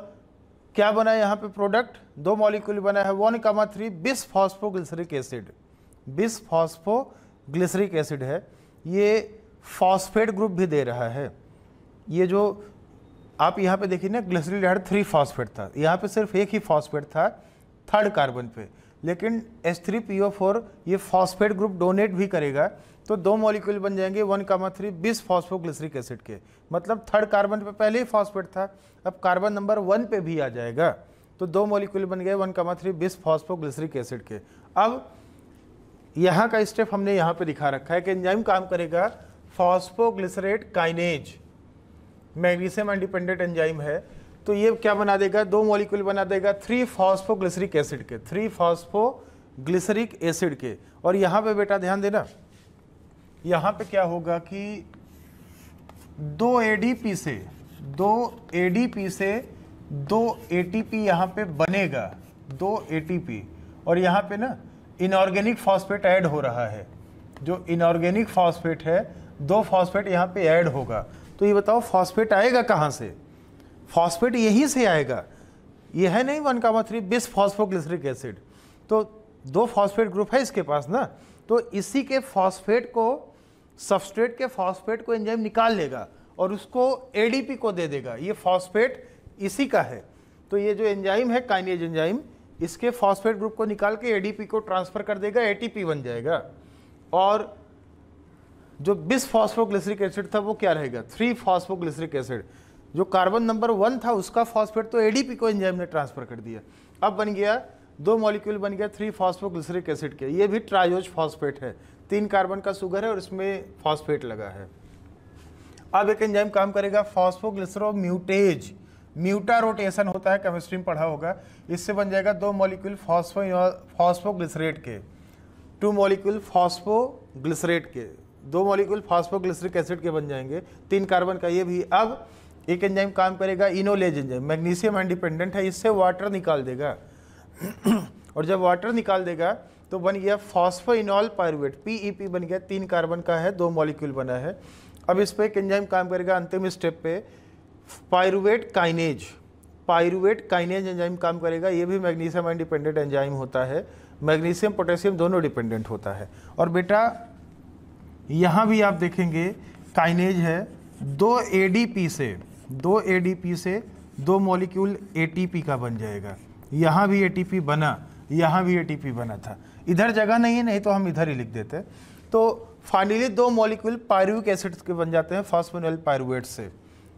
क्या बना है यहाँ पे प्रोडक्ट दो मॉलिक्यूल बना है one comma three bisphosphoglyceric acid bisphosphoglyceric acid है ये फॉस्फेट ग्रुप भी दे रहा है ये जो आप यहाँ पे देखिए ना ग्लिसरिल थ्री फॉस्फेट था यहाँ पे सिर्फ एक ही फॉस्फेट था थर्ड कार्बन पे लेकिन S three P O four ये फॉस्फेट ग्रुप डोनेट भी करेगा तो दो मॉलिक्यूल बन जाएंगे one comma three bisphosphoglyceric acid के मतलब थर्ड कार्बन पे पहले ही फॉस्फेट था अब कार्बन नंबर वन पे भी आ जाएगा तो दो मॉलिक्यूल बन गए one comma three bisphosphoglyceric acid के अब यहाँ का स्टेप हमने यहाँ पे दिखा रखा है कि एंजाइम काम करेगा phosphoglycerate kinase magnesium independent enzyme है तो ये क्या बना देगा दो मॉलिक्यूल बना देगा थ्री फॉस्फोग्लिसरिक एसिड के थ्री फॉस्फोग्लिसरिक एसिड के और यहाँ पे बेटा ध्यान देना यहाँ पे क्या होगा कि दो एडीपी से दो एडीपी से दो एटीपी यहाँ पे बनेगा दो एटीपी और यहाँ पे ना इनऑर्गेनिक फॉस्फेट ऐड हो रहा है जो इनऑर्गेनिक फॉस्फेट है दो फॉस्फेट यहाँ पे ऐड होगा तो ये बताओ फॉस्फेट आएगा कहाँ से फॉस्फेट यहीं से आएगा यह है नहीं one comma three bisphosphoglyceric acid तो दो फॉस्फेट ग्रुप है इसके पास ना तो इसी के फॉस्फेट को सबस्ट्रेट के फॉस्फेट को एंजाइम निकाल लेगा और उसको एडीपी को दे देगा ये फॉस्फेट इसी का है तो ये जो एंजाइम है काइनेज एंजाइम इसके फॉस्फेट ग्रुप को निकाल के एडीपी को ट्रांसफ़र कर देगा एटीपी बन जाएगा और जो बिस फॉस्फोग्लिसरिक एसिड था वो क्या रहेगा थ्री फॉस्फोग्लिसरिक एसिड जो कार्बन नंबर वन था उसका फॉस्फेट तो एडीपी को एंजाइम ने ट्रांसफर कर दिया अब बन गया दो मॉलिक्यूल बन गया थ्री फॉस्फोग्लिसरिक एसिड के ये भी ट्रायोज फॉस्फेट है तीन कार्बन का शुगर है और इसमें फॉस्फेट लगा है अब एक एंजाइम काम करेगा म्यूटेज म्यूटा रोटेशन होता है केमिस्ट्री में पढ़ा होगा इससे बन जाएगा दो मॉलिक्यूल फॉस्फो फॉस्फोग्लिसरेट के टू मॉलिक्यूल फॉस्फोग्लिसरेट के दो मॉलिक्यूल फॉस्फोग्लिसरिक एसिड के बन जाएंगे तीन कार्बन का ये भी अब एक एंजाइम काम करेगा इनोलेज एंजाइम मैग्नीशियम इंडिपेंडेंट है इससे वाटर निकाल देगा और जब वाटर निकाल देगा तो बन गया फॉस्फोइनॉल पायरुवेट पीईपी बन गया तीन कार्बन का है दो मॉलिक्यूल बना है अब इस पर एक एंजाइम काम करेगा अंतिम स्टेप पे pyruvate kinase pyruvate kinase enzyme काम करेगा ये भी मैग्नीशियम इंडिपेंडेंट एंजाइम होता है मैग्नीशियम पोटेशियम दोनों डिपेंडेंट होता है और बेटा यहाँ भी आप देखेंगे काइनेज है दो एडीपी से दो एडीपी से दो मॉलिक्यूल एटीपी का बन जाएगा यहाँ भी एटीपी बना यहाँ भी एटीपी बना था इधर जगह नहीं है नहीं तो हम इधर ही लिख देते तो फाइनली दो मॉलिक्यूल पायरुविक एसिड के बन जाते हैं फॉस्मोनल पायरुवेट से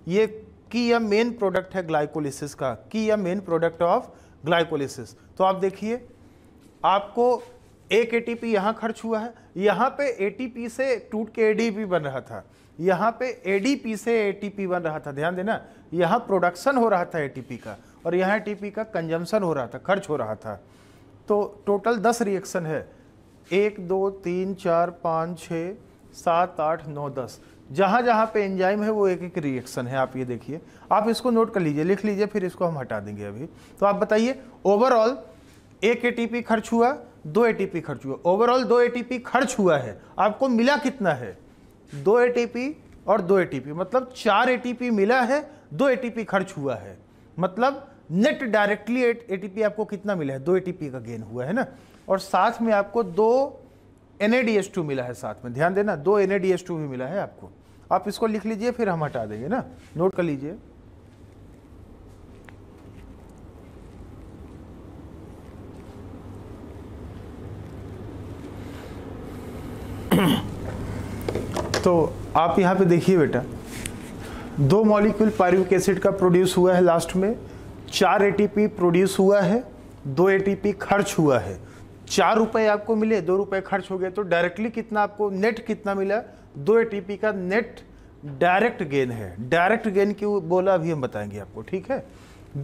ये की यह मेन प्रोडक्ट है ग्लाइकोलिसिस का की यह मेन प्रोडक्ट ऑफ ग्लाइकोलिसिस तो आप देखिए आपको एक एटीपी यहाँ खर्च हुआ है यहाँ पे एटीपी से टूट के एडीपी बन रहा था यहाँ पे एडीपी से एटीपी बन रहा था ध्यान देना यहाँ प्रोडक्शन हो रहा था एटीपी का और यहाँ एटीपी का कंजम्पशन हो रहा था खर्च हो रहा था तो टोटल दस रिएक्शन है एक दो तीन चार पाँच छः सात आठ नौ दस जहाँ जहाँ पे एंजाइम है वो एक एक रिएक्शन है आप ये देखिए आप इसको नोट कर लीजिए लिख लीजिए फिर इसको हम हटा देंगे अभी तो आप बताइए ओवरऑल एक एटीपी खर्च हुआ दो एटीपी खर्च हुआ ओवरऑल दो एटीपी खर्च हुआ है आपको मिला कितना है दो एटीपी और दो एटीपी मतलब चार एटीपी मिला है दो एटीपी खर्च हुआ है मतलब नेट डायरेक्टली एटीपी आपको कितना मिला है दो एटीपी का गेन हुआ है ना और साथ में आपको दो एन मिला है साथ में ध्यान देना दो एन भी मिला है आपको आप इसको लिख लीजिए फिर हम हटा देंगे ना नोट कर लीजिए तो आप यहाँ पे देखिए बेटा दो मॉलिक्यूल पारिविक एसिड का प्रोड्यूस हुआ है लास्ट में चार एटीपी प्रोड्यूस हुआ है दो एटीपी खर्च हुआ है चार रुपए आपको मिले दो रुपए खर्च हो गए तो डायरेक्टली कितना आपको नेट कितना मिला दो एटीपी का नेट डायरेक्ट गेन है डायरेक्ट गेन की बोला अभी हम बताएंगे आपको ठीक है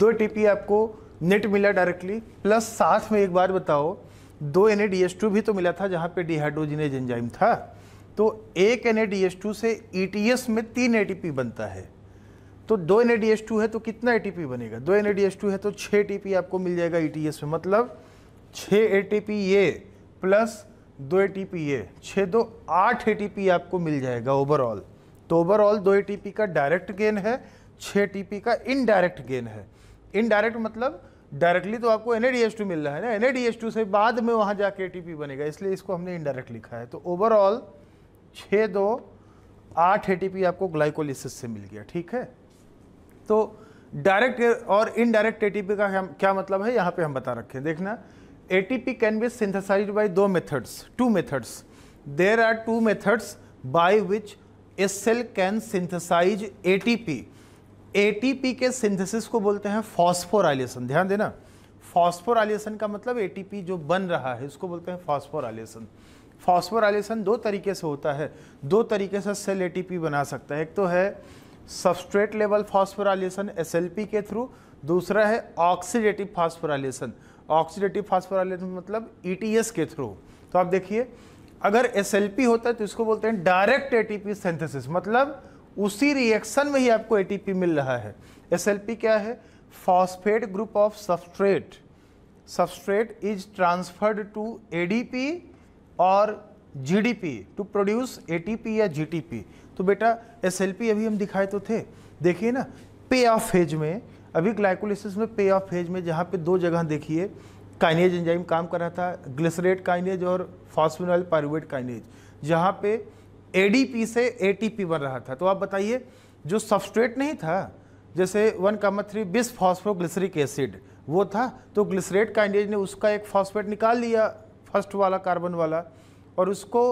दो ए आपको नेट मिला डायरेक्टली प्लस साथ में एक बार बताओ दो एन भी तो मिला था जहाँ पे डिहाइड्रोजिनेज एंजाइम था तो एक एन से ई e में तीन ए बनता है तो दो एन है तो कितना ए बनेगा दो एन है तो छः ए आपको मिल जाएगा ई e में मतलब छः ए ये प्लस दो ए टी पी ये छः दो आठ ए टी पी आपको मिल जाएगा ओवरऑल तो ओवरऑल दो ए टी पी का डायरेक्ट गेन है छः टी पी का इनडायरेक्ट गेन है इनडायरेक्ट मतलब डायरेक्टली तो आपको एन मिल रहा है ना एन से बाद में वहाँ जाके ए बनेगा इसलिए इसको हमने इनडायरेक्ट लिखा है तो ओवरऑल छः दो आठ ए आपको ग्लाइकोलिसिस से मिल गया ठीक है तो डायरेक्ट और इनडायरेक्ट एटीपी का क्या मतलब है यहाँ पे हम बता रखें देखना ATP can be synthesized by दो methods two methods there are two methods by which a cell can synthesize ATP ATP के सिंथेसिस को बोलते हैं फॉस्फोराइलेशन ध्यान देना फॉस्फोराइलेशन का मतलब एटीपी जो बन रहा है उसको बोलते हैं आलिएसन फॉस्फोराइलेशन दो तरीके से होता है दो तरीके से सेल एटीपी बना सकता है एक तो है सबस्ट्रेट लेवल फॉस्फोराइलेशन एस के थ्रू दूसरा है ऑक्सीडेटिव फॉस्फोराइलेशन ऑक्सीडेटिव फॉस्फोराइलेशन मतलब ई e के थ्रू तो आप देखिए अगर एस होता है तो इसको बोलते हैं डायरेक्ट ए सिंथेसिस मतलब उसी रिएक्शन में ही आपको ए मिल रहा है एस क्या है phosphate group of substrate substrate is transferred to ADP और जीडीपी टू प्रोड्यूस एटीपी या जीटीपी तो बेटा एसएलपी अभी हम दिखाए तो थे देखिए ना पे ऑफ फेज में अभी ग्लाइकोलिसिस में पे ऑफ फेज में जहाँ पे दो जगह देखिए काइनेज एंजाइम काम कर रहा था ग्लिसरेट काइनेज और फॉस्फिनल पायरुवेट काइनेज जहाँ पे एडीपी से एटीपी बन रहा था तो आप बताइए जो सबस्ट्रेट नहीं था जैसे one comma three bisphosphoglyceric acid वो था तो ग्लिसरेट काइनेज ने उसका एक फॉस्फेट निकाल लिया फर्स्ट वाला कार्बन वाला और उसको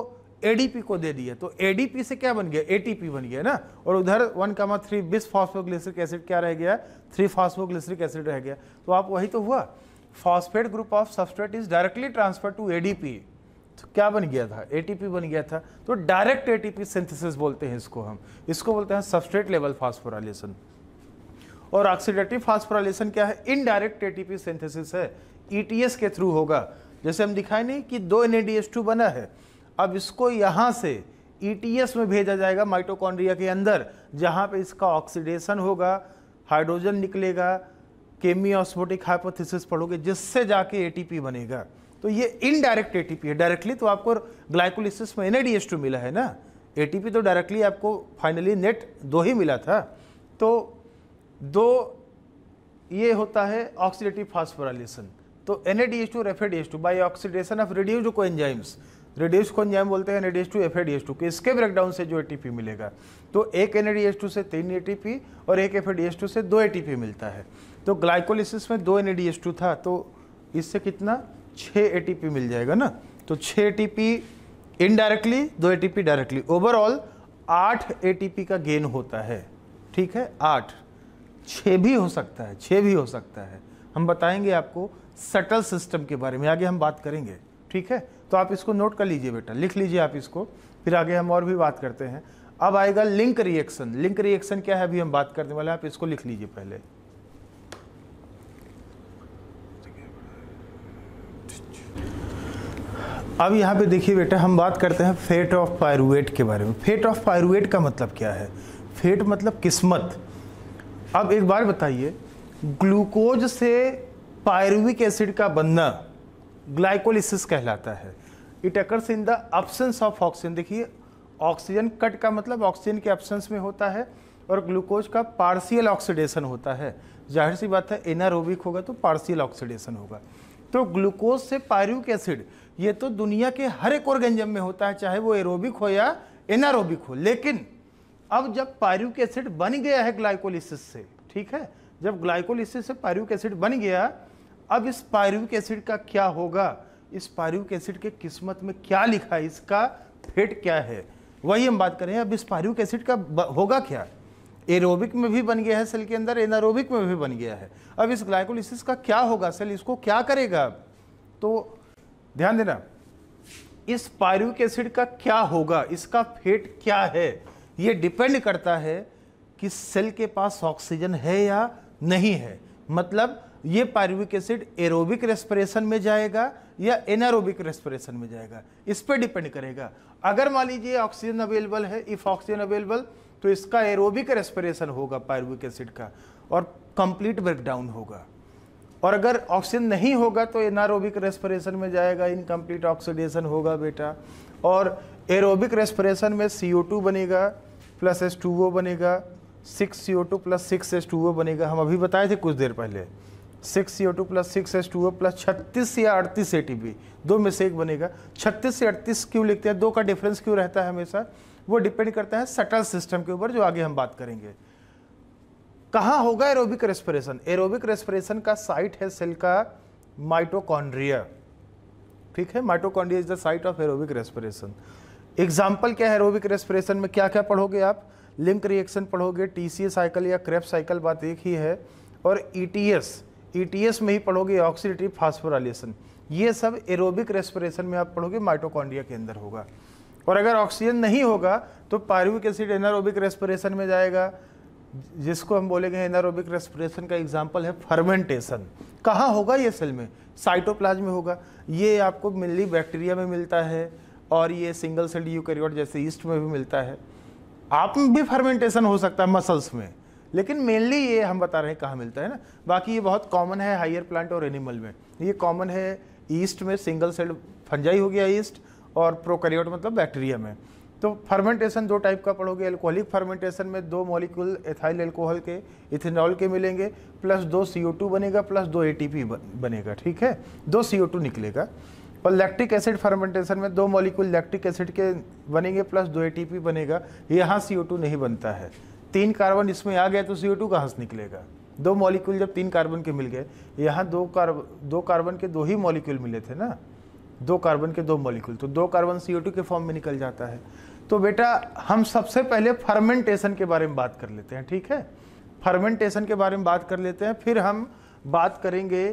एडीपी को दे दिया तो एडीपी से क्या बन गया एटीपी बन गया ना और उधर one comma three bisphosphoglyceric acid क्या रह गया थ्री फॉस्फोग्लिसरिक एसिड रह गया तो आप वही तो हुआ phosphate group of substrate is directly transfer to ADP तो क्या बन गया था एटीपी बन गया था तो डायरेक्ट एटीपी सिंथेसिस बोलते हैं इसको हम इसको बोलते हैं सबस्ट्रेट लेवल फॉस्फोरालेशन और ऑक्सीडेटिव फॉस्फोरालेशन क्या है इनडायरेक्ट एटीपी सिंथेसिस है ईटीएस e के थ्रू होगा जैसे हम दिखाए नहीं कि दो एन बना है अब इसको यहाँ से ई e में भेजा जाएगा माइटोकॉन्ड्रिया के अंदर जहाँ पे इसका ऑक्सीडेशन होगा हाइड्रोजन निकलेगा केमी ऑस्मोटिक हाइपोथिस पढ़ोगे जिससे जाके ए बनेगा तो ये इनडायरेक्ट ए है डायरेक्टली तो आपको ग्लाइकोलिसिस में एन टू मिला है ना ए तो डायरेक्टली आपको फाइनली नेट दो ही मिला था तो दो ये होता है ऑक्सीडेटिव फास्फोराइलेशन तो N A two F A two by oxidation of coenzymes reduce coenzyme बोलते हैं एन टू एफ टू के इसके ब्रेकडाउन से जो ए मिलेगा तो एक एन टू से तीन ए टी पी और एक एफ टू से दो ए टी पी मिलता है तो ग्लाइकोलिसिस में दो एन टू था तो इससे कितना छः ए टी पी मिल जाएगा ना तो छः ए इनडायरेक्टली दो A T P directly overall आठ ए टी पी का गेन होता है ठीक है आठ छः भी हो सकता है छः भी हो सकता है हम बताएंगे आपको सटल सिस्टम के बारे में आगे हम बात करेंगे ठीक है तो आप इसको नोट कर लीजिए बेटा लिख लीजिए आप इसको फिर आगे हम और भी बात करते हैं अब आएगा लिंक रिएक्शन लिंक रिएक्शन क्या है अभी हम बात करने वाले हैं आप इसको लिख लीजिए पहले अब यहाँ पे देखिए बेटा हम बात करते हैं फेट ऑफ पायरुएट के बारे में फेट ऑफ पायरुएट का मतलब क्या है फेट मतलब किस्मत अब एक बार बताइए ग्लूकोज से पायरुविक एसिड का बनना ग्लाइकोलिसिस कहलाता है it occurs in the absence of oxygen देखिए ऑक्सीजन कट का मतलब ऑक्सीजन के एब्सेंस में होता है और ग्लूकोज का पार्शियल ऑक्सीडेशन होता है जाहिर सी बात है एनारोबिक होगा तो पार्शियल ऑक्सीडेशन होगा तो ग्लूकोज से पायरुक एसिड ये तो दुनिया के हर एक ऑर्गेनिज्म में होता है चाहे वो एरोबिक हो या एनारोबिक हो लेकिन अब जब पायरुक एसिड बन गया है ग्लाइकोलिसिस से ठीक है जब ग्लाइकोलिसिस से पायरुक एसिड बन गया अब इस पायरुविक एसिड का क्या होगा इस पायरुविक एसिड के किस्मत में क्या लिखा है इसका फेट क्या है वही हम बात करें अब इस पायरुविक एसिड का होगा क्या एरोबिक में भी बन गया है सेल के अंदर एनारोबिक में भी बन गया है अब इस ग्लाइकोलिसिस का क्या होगा सेल इसको क्या करेगा तो ध्यान देना इस पायरुविक एसिड का क्या होगा इसका फेट क्या है ये डिपेंड करता है कि सेल के पास ऑक्सीजन है या नहीं है मतलब ये पायरुविक एसिड एरोबिक रेस्पिरेशन में जाएगा या एनारोबिक रेस्पिरेशन में जाएगा इस पर डिपेंड करेगा अगर मान लीजिए ऑक्सीजन अवेलेबल है इफ़ ऑक्सीजन अवेलेबल तो इसका एरोबिक रेस्पिरेशन होगा पायरुविक एसिड का और कंप्लीट ब्रेकडाउन होगा और अगर ऑक्सीजन नहीं होगा तो एनारोबिक रेस्पिरेशन में जाएगा इनकम्प्लीट ऑक्सीडेशन होगा बेटा और एरोबिक रेस्पिरेशन में सी बनेगा प्लस एस बनेगा six C O two plus six S two O बनेगा हम अभी बताए थे कुछ देर पहले six C O two plus six S two O plus छत्तीस या अड़तीस ए टी पी दो में से एक बनेगा छत्तीस से अड़तीस क्यों लिखते हैं दो का डिफरेंस क्यों रहता है हमेशा वो डिपेंड करता है सटल सिस्टम के ऊपर जो आगे हम बात करेंगे कहाँ होगा एरोबिक रेस्पिरेशन एरोबिक रेस्पिरेशन का साइट है सेल का माइटोकॉन्ड्रिया ठीक है mitochondria is the site of aerobic respiration example क्या है एरोबिक रेस्पिरेशन में क्या क्या पढ़ोगे आप लिंक रिएक्शन पढ़ोगे टी साइकिल या क्रेप साइकिल बात एक ही है और E T S ETS e में ही पढ़ोगे ऑक्सीडेटिव फास्फोराइलेशन ये सब एरोबिक रेस्पिरेशन में आप पढ़ोगे माइटोकॉन्ड्रिया के अंदर होगा और अगर ऑक्सीजन नहीं होगा तो पायरुविक एसिड एनारोबिक रेस्पिरेशन में जाएगा जिसको हम बोलेंगे एनारोबिक रेस्पिरेशन का एग्जाम्पल है फर्मेंटेशन कहाँ होगा ये सेल में साइटोप्लाज्म में होगा ये आपको मिनली बैक्टीरिया में मिलता है और ये सिंगल सेल यूकैरियोट जैसे ईस्ट में भी मिलता है आप में भी फर्मेंटेशन हो सकता है मसल्स में लेकिन मेनली ये हम बता रहे हैं कहाँ मिलता है ना बाकी ये बहुत कॉमन है हायर प्लांट और एनिमल में ये कॉमन है ईस्ट में सिंगल सेल्ड फंजाई हो गया ईस्ट और प्रोकैरियोट मतलब बैक्टीरिया में तो फर्मेंटेशन दो टाइप का पढ़ोगे एल्कोहलिक फर्मेंटेशन में दो मॉलिक्यूल एथाइल एल्कोहल के इथेनॉल के मिलेंगे प्लस दो टू बनेगा प्लस दो पी बनेगा ठीक है दो टू निकलेगा और लैक्टिक एसिड फर्मेंटेशन में दो मॉलिक्यूल लैक्टिक एसिड के बनेंगे प्लस दो पी बनेगा यहाँ टू नहीं बनता है तीन कार्बन इसमें आ गया तो सी ओ टू कहाँ से निकलेगा दो मॉलिक्यूल जब तीन कार्बन के मिल गए यहाँ दो कार्बन दो कार्बन के दो ही मॉलिक्यूल मिले थे ना दो कार्बन के दो मॉलिक्यूल तो दो कार्बन सी ओ टू के फॉर्म में निकल जाता है तो बेटा हम सबसे पहले फर्मेंटेशन के बारे में बात कर लेते हैं ठीक है फर्मेंटेशन के बारे में बात कर लेते हैं फिर हम बात करेंगे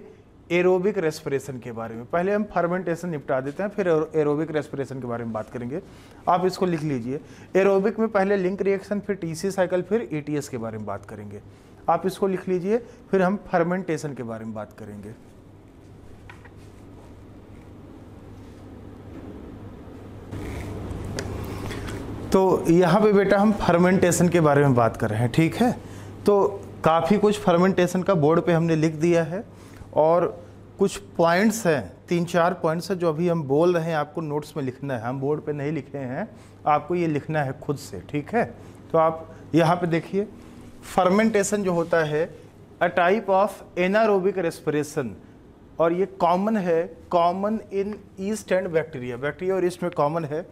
एरोबिक रेस्पिरेशन के बारे में पहले हम फर्मेंटेशन निपटा देते हैं फिर एरोबिक रेस्पिरेशन के बारे में बात करेंगे आप इसको लिख लीजिए एरोबिक में पहले लिंक रिएक्शन फिर टीसी साइकिल फिर ईटीएस e के बारे में बात करेंगे आप इसको लिख लीजिए फिर हम फर्मेंटेशन के बारे में बात करेंगे तो यहाँ पे बेटा हम फर्मेंटेशन के बारे में बात कर रहे हैं ठीक है तो काफ़ी कुछ फर्मेंटेशन का बोर्ड पे हमने लिख दिया है और कुछ पॉइंट्स हैं तीन चार पॉइंट्स हैं जो अभी हम बोल रहे हैं आपको नोट्स में लिखना है हम बोर्ड पे नहीं लिखे हैं आपको ये लिखना है खुद से ठीक है तो आप यहाँ पे देखिए फर्मेंटेशन जो होता है a type of anaerobic respiration और ये कॉमन है common in yeast and bacteria bacteria और ईस्ट में कॉमन है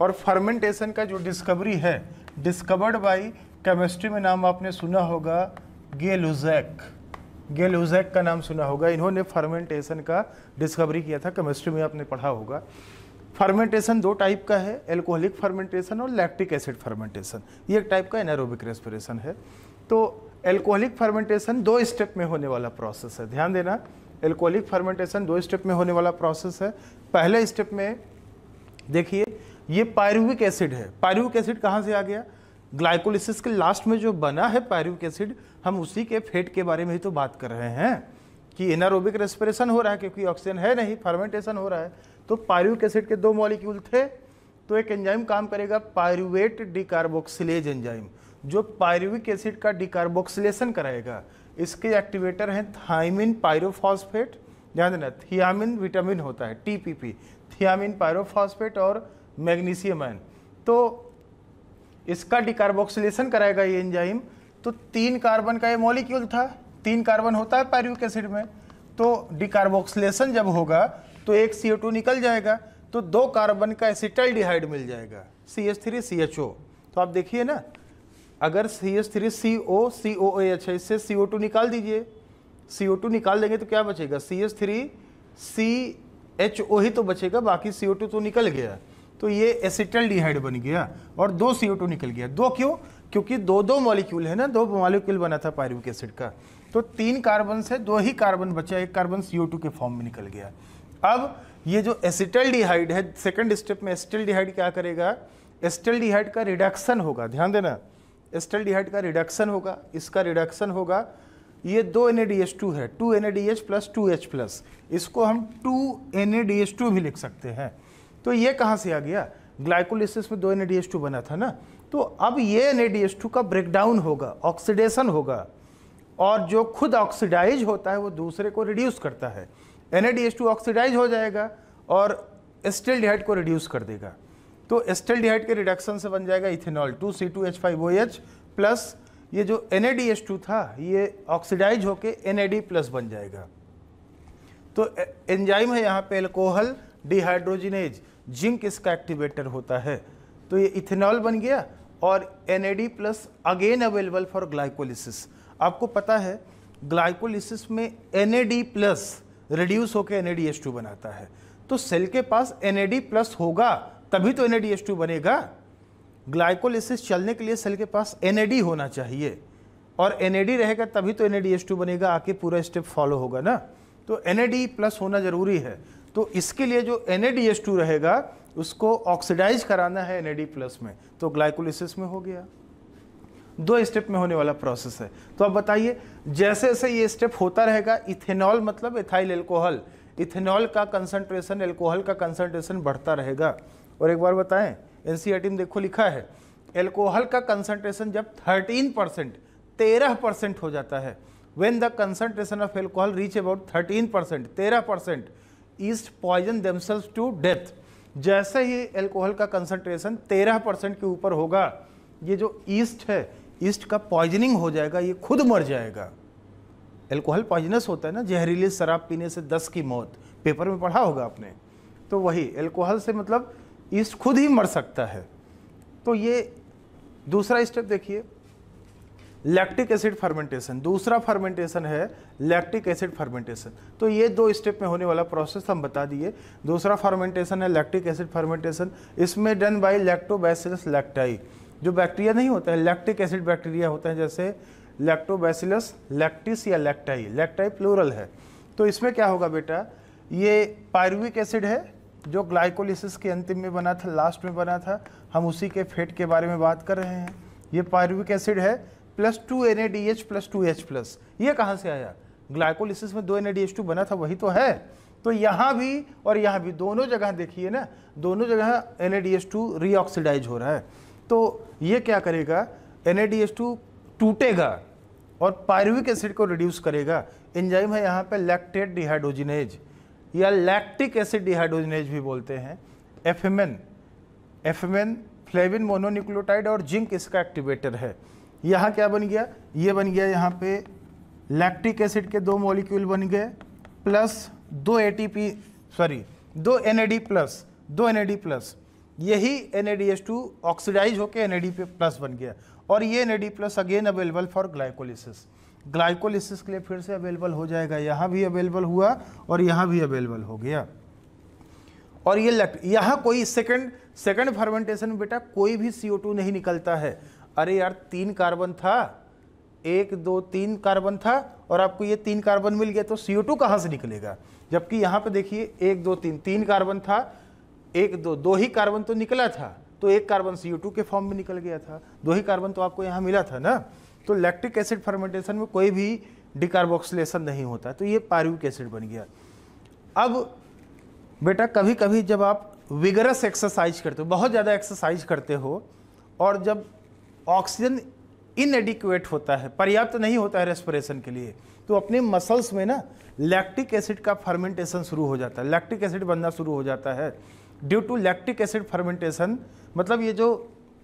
और फर्मेंटेशन का जो डिस्कवरी है डिस्कवर्ड बाई केमिस्ट्री में नाम आपने सुना होगा गेलुजैक गेल उजैक का नाम सुना होगा इन्होंने फर्मेंटेशन का डिस्कवरी किया था केमिस्ट्री में आपने पढ़ा होगा फर्मेंटेशन दो टाइप का है एल्कोहलिक फर्मेंटेशन और लैक्टिक एसिड फर्मेंटेशन ये एक टाइप का एनारोबिक रेस्पिरेशन है तो एल्कोहलिक फर्मेंटेशन दो स्टेप में होने वाला प्रोसेस है ध्यान देना एल्कोहलिक फर्मेंटेशन दो स्टेप में होने वाला प्रोसेस है पहले स्टेप में देखिए ये पायरुविक एसिड है पायरुविक एसिड कहाँ से आ गया ग्लाइकोलिसिस के लास्ट में जो बना है पैरिक एसिड हम उसी के फेट के बारे में ही तो बात कर रहे हैं कि एनारोबिक रेस्पिरेशन हो रहा है क्योंकि ऑक्सीजन है नहीं फर्मेंटेशन हो रहा है तो पायरुक एसिड के दो मॉलिक्यूल थे तो एक एंजाइम काम करेगा पायरुवेट डिकार्बोक्सिलेज एंजाइम जो पायरुविक एसिड का डिकार्बोक्सिलेशन कराएगा इसके एक्टिवेटर हैं थाइमिन पायरोफॉस्फेट ध्यान देना थियामिन विटामिन होता है टीपीपी थियामिन पायरोफॉस्फेट और मैग्नीशियम आयन तो इसका डिकार्बोक्सिलेशन कराएगा ये एंजाइम तो तीन कार्बन का ये मॉलिक्यूल था तीन कार्बन होता है पैरूक एसिड में तो डिकार्बोक्सिलेशन जब होगा तो एक सी निकल जाएगा तो दो कार्बन का एसिटल डिहाइड मिल जाएगा C S three C H O तो आप देखिए ना अगर C S three C O C O H है इससे सी ओ टू निकाल दीजिए सी ओ टू निकाल देंगे तो क्या बचेगा C S three C H O ही तो बचेगा बाकी सी ओ टू तो निकल गया तो ये एसिटल डिहाइड बन गया और दो सी निकल गया दो क्यों क्योंकि दो दो मॉलिक्यूल है ना दो मॉलिक्यूल बना था पायरुविक एसिड का तो तीन कार्बन से दो ही कार्बन बचा एक कार्बन सी के फॉर्म में निकल गया अब ये जो एसिटल डिहाइड है सेकेंड स्टेप में एसिटल डिहाइड क्या करेगा एस्टल डिहाइड का रिडक्शन होगा ध्यान देना एस्टल डिहाइड का रिडक्शन होगा इसका रिडक्शन होगा ये दो एन है two N plus two H plus इसको हम टू एन भी लिख सकते हैं तो ये कहाँ से आ गया ग्लाइकोलिसिस में दो एन बना था ना तो अब ये एन का ब्रेकडाउन होगा ऑक्सीडेशन होगा और जो खुद ऑक्सीडाइज होता है वो दूसरे को रिड्यूस करता है एन ऑक्सीडाइज हो जाएगा और एस्टेल्डिहाइड को रिड्यूस कर देगा तो एस्टेल्डिहाइड के रिडक्शन से बन जाएगा ethanol two C two H five O H plus ये जो एन टू था ये ऑक्सीडाइज होके एन प्लस बन जाएगा तो एंजाइम है यहाँ पे एल्कोहल डिहाइड्रोजिनेज जिंक इसका एक्टिवेटर होता है तो ये इथेनॉल बन गया और N plus again available for glycolysis आपको पता है ग्लाइकोलिसिस में एन प्लस रिड्यूस होकर एन बनाता है तो सेल के पास एन प्लस होगा तभी तो एन बनेगा ग्लाइकोलिसिस चलने के लिए सेल के पास एन होना चाहिए और एन रहेगा तभी तो एन बनेगा आके पूरा स्टेप फॉलो होगा ना तो एन प्लस होना ज़रूरी है तो इसके लिए जो एन रहेगा उसको ऑक्सीडाइज कराना है एन प्लस में तो ग्लाइकोलिसिस में हो गया दो स्टेप में होने वाला प्रोसेस है तो अब बताइए जैसे जैसे ये स्टेप होता रहेगा इथेनॉल मतलब इथाइल एल्कोहल इथेनॉल का कंसंट्रेशन एल्कोहल का कंसंट्रेशन बढ़ता रहेगा और एक बार बताएं एन e में देखो लिखा है एल्कोहल का कंसंट्रेशन जब 13 परसेंट तेरह परसेंट हो जाता है when the concentration of alcohol reach about thirteen percent yeast poison themselves to death जैसे ही एल्कोहल का कंसंट्रेशन तेरह परसेंट के ऊपर होगा ये जो ईस्ट है ईस्ट का पॉइजनिंग हो जाएगा ये खुद मर जाएगा एल्कोहल पॉइजनस होता है ना जहरीली शराब पीने से दस की मौत पेपर में पढ़ा होगा आपने तो वही एल्कोहल से मतलब ईस्ट खुद ही मर सकता है तो ये दूसरा स्टेप देखिए लैक्टिक एसिड फर्मेंटेशन दूसरा फर्मेंटेशन है लैक्टिक एसिड फर्मेंटेशन तो ये दो स्टेप में होने वाला प्रोसेस हम बता दिए दूसरा फर्मेंटेशन है लैक्टिक एसिड फर्मेंटेशन इसमें डन बाई लैक्टोबैसिलस लैक्टाई जो बैक्टीरिया नहीं होता है लैक्टिक एसिड बैक्टीरिया होता है जैसे लैक्टोबैसिलस लैक्टिस या लैक्टाई लैक्टाई प्लूरल है तो इसमें क्या होगा बेटा ये पायरुविक एसिड है जो ग्लाइकोलिसिस के अंतिम में बना था लास्ट में बना था हम उसी के फेट के बारे में बात कर रहे हैं ये पायरुविक एसिड है plus two N A D H plus two H plus ये कहाँ से आया ग्लाइकोलिसिस में दो एन ए डी टू बना था वही तो है तो यहाँ भी और यहाँ भी दोनों जगह देखिए ना दोनों जगह N A D H two reoxidise हो रहा है तो ये क्या करेगा N A D H two टूटेगा और पायरुविक एसिड को रिड्यूस करेगा एंजाइम है यहाँ पे लैक्टेट डिहाइड्रोजिनेज या लैक्टिक एसिड डिहाइड्रोजिनेज भी बोलते हैं एम एन फ्लेविन मोनोन्यूक्लियोटाइड और जिंक इसका एक्टिवेटर है यहाँ क्या बन गया ये बन गया यहाँ पे लैक्टिक एसिड के दो मॉलिक्यूल बन गए प्लस दो ए सॉरी दो एन प्लस दो एन प्लस यही टू ऑक्सीडाइज होकर एन प्लस बन गया और ये N plus again available for glycolysis glycolysis के लिए फिर से अवेलेबल हो जाएगा यहाँ भी अवेलेबल हुआ और यहाँ भी अवेलेबल हो गया और ये यहाँ कोई सेकंड सेकंड फर्मेंटेशन बेटा कोई भी CO2 नहीं निकलता है अरे यार तीन कार्बन था एक दो तीन कार्बन था और आपको ये तीन कार्बन मिल गया तो सी ओ टू कहाँ से निकलेगा जबकि यहाँ पे देखिए एक दो तीन तीन कार्बन था एक दो दो ही कार्बन तो निकला था तो एक कार्बन सी ओ टू के फॉर्म में निकल गया था दो ही कार्बन तो आपको यहाँ मिला था ना तो लैक्टिक एसिड फर्मेंटेशन में कोई भी डिकार्बोक्सलेशन नहीं होता तो ये पार्विक एसिड बन गया अब बेटा कभी कभी जब आप विगरस एक्सरसाइज करते हो बहुत ज़्यादा एक्सरसाइज करते हो और जब ऑक्सीजन इनएडिक्युएट होता है पर्याप्त तो नहीं होता है रेस्पिरेशन के लिए तो अपने मसल्स में ना लैक्टिक एसिड का फर्मेंटेशन शुरू हो जाता है लैक्टिक एसिड बनना शुरू हो जाता है due to lactic acid fermentation मतलब ये जो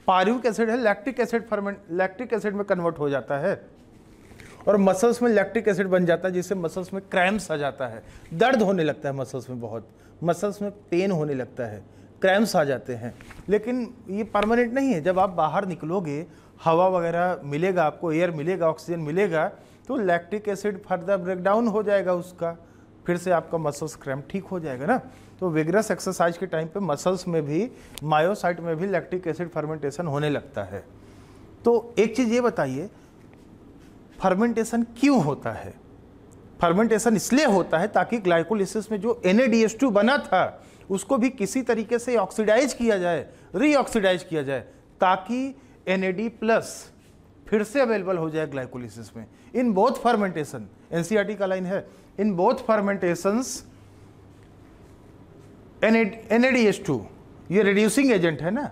पारिविक एसिड है lactic acid ferment lactic acid में कन्वर्ट हो जाता है और मसल्स में लैक्टिक एसिड बन जाता है जिससे मसल्स में क्रैम्स आ जाता है दर्द होने लगता है मसल्स में बहुत मसल्स में पेन होने लगता है क्रैम्स आ जाते हैं लेकिन ये परमानेंट नहीं है जब आप बाहर निकलोगे हवा वगैरह मिलेगा आपको एयर मिलेगा ऑक्सीजन मिलेगा तो लैक्टिक एसिड फर्दर ब्रेकडाउन हो जाएगा उसका फिर से आपका मसल्स क्रैम्प ठीक हो जाएगा ना तो विगरस एक्सरसाइज के टाइम पे मसल्स में भी मायोसाइट में भी लैक्टिक एसिड फर्मेंटेशन होने लगता है तो एक चीज़ ये बताइए फर्मेंटेशन क्यों होता है फर्मेंटेशन इसलिए होता है ताकि ग्लाइकोलिसिस में जो एन बना था उसको भी किसी तरीके से ऑक्सीडाइज किया जाए रीऑक्सीडाइज किया जाए ताकि एन प्लस फिर से अवेलेबल हो जाए ग्लाइकोलिसिस में इन बोथ फर्मेंटेशन एनसीईआरटी का लाइन है in both fermentation N two ये रिड्यूसिंग एजेंट है ना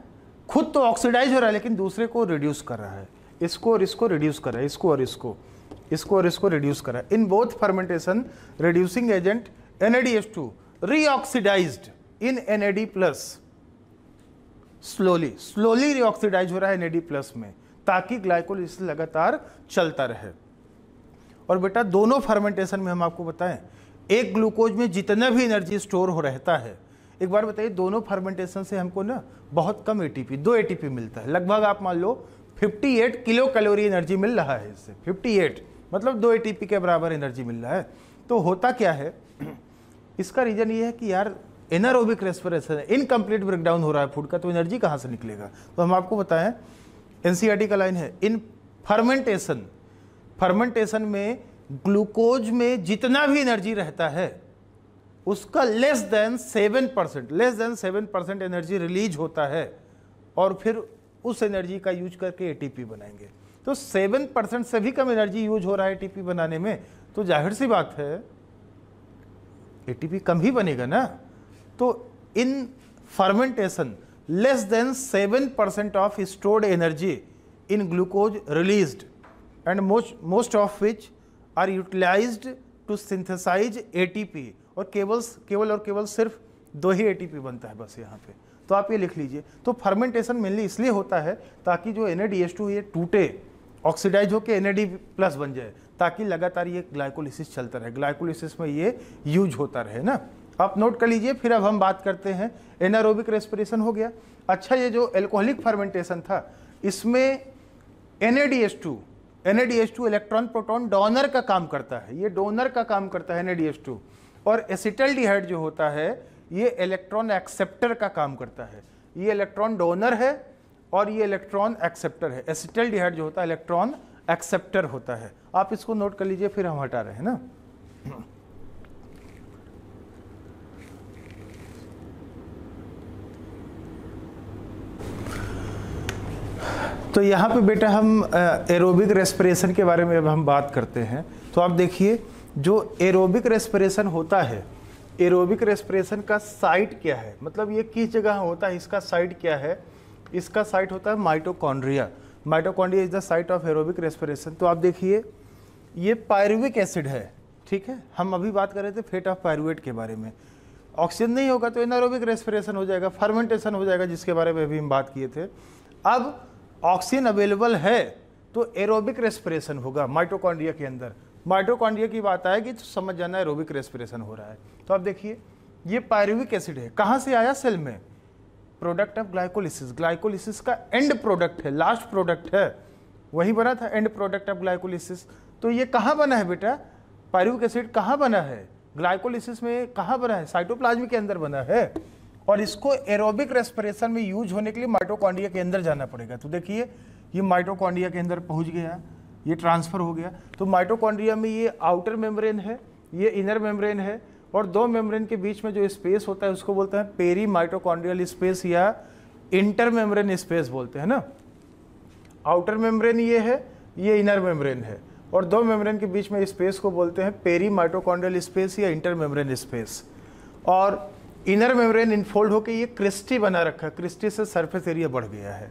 खुद तो ऑक्सीडाइज हो रहा है लेकिन दूसरे को रिड्यूस कर रहा है इसको और इसको रिड्यूस कर रहा है इसको और इसको इसको और इसको रिड्यूस करा in both fermentation reducing agent N S two reoxidised in N A D plus slowly slowly reoxidise हो रहा है एन एडी प्लस में ताकि ग्लाइकोलिस लगातार चलता रहे और बेटा दोनों फर्मेंटेशन में हम आपको बताएं एक ग्लूकोज में जितना भी एनर्जी स्टोर हो रहता है एक बार बताइए दोनों फर्मेंटेशन से हमको ना बहुत कम एटीपी दो एटीपी मिलता है लगभग आप मान लो 58 किलो कैलोरी एनर्जी मिल रहा है इससे 58 मतलब दो ए के बराबर एनर्जी मिल रहा है तो होता क्या है इसका रीज़न ये है कि यार एनारोबिक रेस्परेशन है इनकम्प्लीट ब्रेकडाउन हो रहा है फूड का तो एनर्जी कहाँ से निकलेगा तो हम आपको बताएं एन e का लाइन है इन फर्मेंटेशन फर्मेंटेशन में ग्लूकोज में जितना भी एनर्जी रहता है उसका less than seven percent less than seven percent energy release होता है और फिर उस एनर्जी का यूज करके एटीपी बनाएंगे तो सेवन परसेंट से भी कम एनर्जी यूज हो रहा है एटीपी बनाने में तो जाहिर सी बात है एटीपी कम ही बनेगा ना तो in fermentation less than seven percent of stored energy in glucose released and most of which are utilise to synthesise a और केवल केवल और केवल सिर्फ दो ही एटीपी बनता है बस यहाँ पे तो आप ये लिख लीजिए तो फर्मेंटेशन मेनली इसलिए होता है ताकि जो N A D S two ये टूटे ऑक्सीडाइज होकर एन प्लस बन जाए ताकि लगातार ये ग्लाइकोलिसिस चलता रहे ग्लाइकोलिसिस में ये यूज होता रहे ना आप नोट कर लीजिए फिर अब हम बात करते हैं एनारोबिक रेस्पिरेशन हो गया अच्छा ये जो एल्कोहलिक फर्मेंटेशन था इसमें N A D S two N A D S two electron proton donor का काम करता है ये डोनर का काम करता है N A D S two और एसिटल डिहाइड जो होता है ये इलेक्ट्रॉन एक्सेप्टर का काम करता है ये इलेक्ट्रॉन डोनर है और ये इलेक्ट्रॉन एक्सेप्टर है एसिटल डिहाइड जो होता है इलेक्ट्रॉन एक्सेप्टर होता है आप इसको नोट कर लीजिए फिर हम हटा रहे हैं ना तो यहाँ पे बेटा हम एरोबिक रेस्पिरेशन के बारे में अब हम बात करते हैं तो आप देखिए जो एरोबिक रेस्पिरेशन होता है एरोबिक रेस्पिरेशन का साइट क्या है मतलब ये किस जगह होता है इसका साइट क्या है इसका साइट होता है mitochondria mitochondria is the site of aerobic respiration तो आप देखिए ये पायरुविक एसिड है ठीक है हम अभी बात कर रहे थे फेट ऑफ पायरुवेट के बारे में ऑक्सीजन नहीं होगा तो एनारोबिक रेस्पिरेशन हो जाएगा फर्मेंटेशन हो जाएगा जिसके बारे में अभी हम बात किए थे अब ऑक्सीजन अवेलेबल है तो एरोबिक रेस्पिरेशन होगा माइटोकॉन्ड्रिया के अंदर माइटोकॉन्ड्रिया की बात आएगी तो समझ जाना एरोबिक रेस्पिरेशन हो रहा है तो आप देखिए ये पायरुविक एसिड है कहाँ से आया सेल में प्रोडक्ट ऑफ ग्लाइकोलिसिस ग्लाइकोलिसिस का एंड प्रोडक्ट है लास्ट प्रोडक्ट है वही बना था एंड प्रोडक्ट ऑफ ग्लाइकोलिसिस तो ये कहाँ बना है बेटा पायरुविक एसिड कहाँ बना है ग्लाइकोलिसिस में कहाँ बना है साइटोप्लाज्म के अंदर बना है और इसको एरोबिक रेस्पिरेशन में यूज होने के लिए माइटोकॉन्ड्रिया के अंदर जाना पड़ेगा तो देखिए ये माइटोकॉन्ड्रिया के अंदर पहुंच गया ये ट्रांसफ़र हो गया तो माइटोकॉन्ड्रिया में ये आउटर मेम्ब्रेन है ये इनर मेम्ब्रेन है और दो मेम्ब्रेन के बीच में जो स्पेस होता है उसको बोलते हैं पेरी माइटोकॉन्ड्रियल स्पेस या इंटर मेम्ब्रेन स्पेस बोलते हैं ना आउटर मेम्ब्रेन ये है ये इनर मेम्ब्रेन है और दो मेम्ब्रेन के बीच में स्पेस को बोलते हैं पेरी माइटोकॉन्ड्रियल स्पेस या इंटर मेम्ब्रेन स्पेस और इनर मेम्ब्रेन इनफोल्ड होकर ये क्रिस्टी बना रखा है क्रिस्टी से सरफेस एरिया बढ़ गया है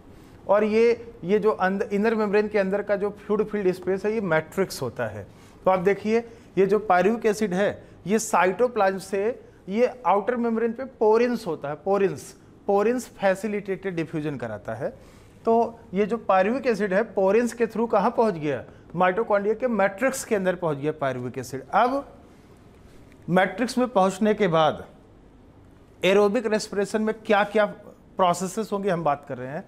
और ये ये जो अंदर इनर मेम्ब्रेन के अंदर का जो फ्लूड फील्ड स्पेस है ये मैट्रिक्स होता है तो आप देखिए ये जो पायरुक एसिड है ये साइटोप्लाज्म से ये आउटर मेम्ब्रेन पे पोरिंस होता है पोरिंस पोरिंस फैसिलिटेटेड डिफ्यूजन कराता है तो ये जो पायरुविक एसिड है पोरिंस के थ्रू कहाँ पहुँच गया माइटोकॉन्डिया के मैट्रिक्स के अंदर पहुँच गया पायरुविक एसिड अब मैट्रिक्स में पहुँचने के बाद एरोबिक रेस्परेशन में क्या क्या प्रोसेसेस होंगे हम बात कर रहे हैं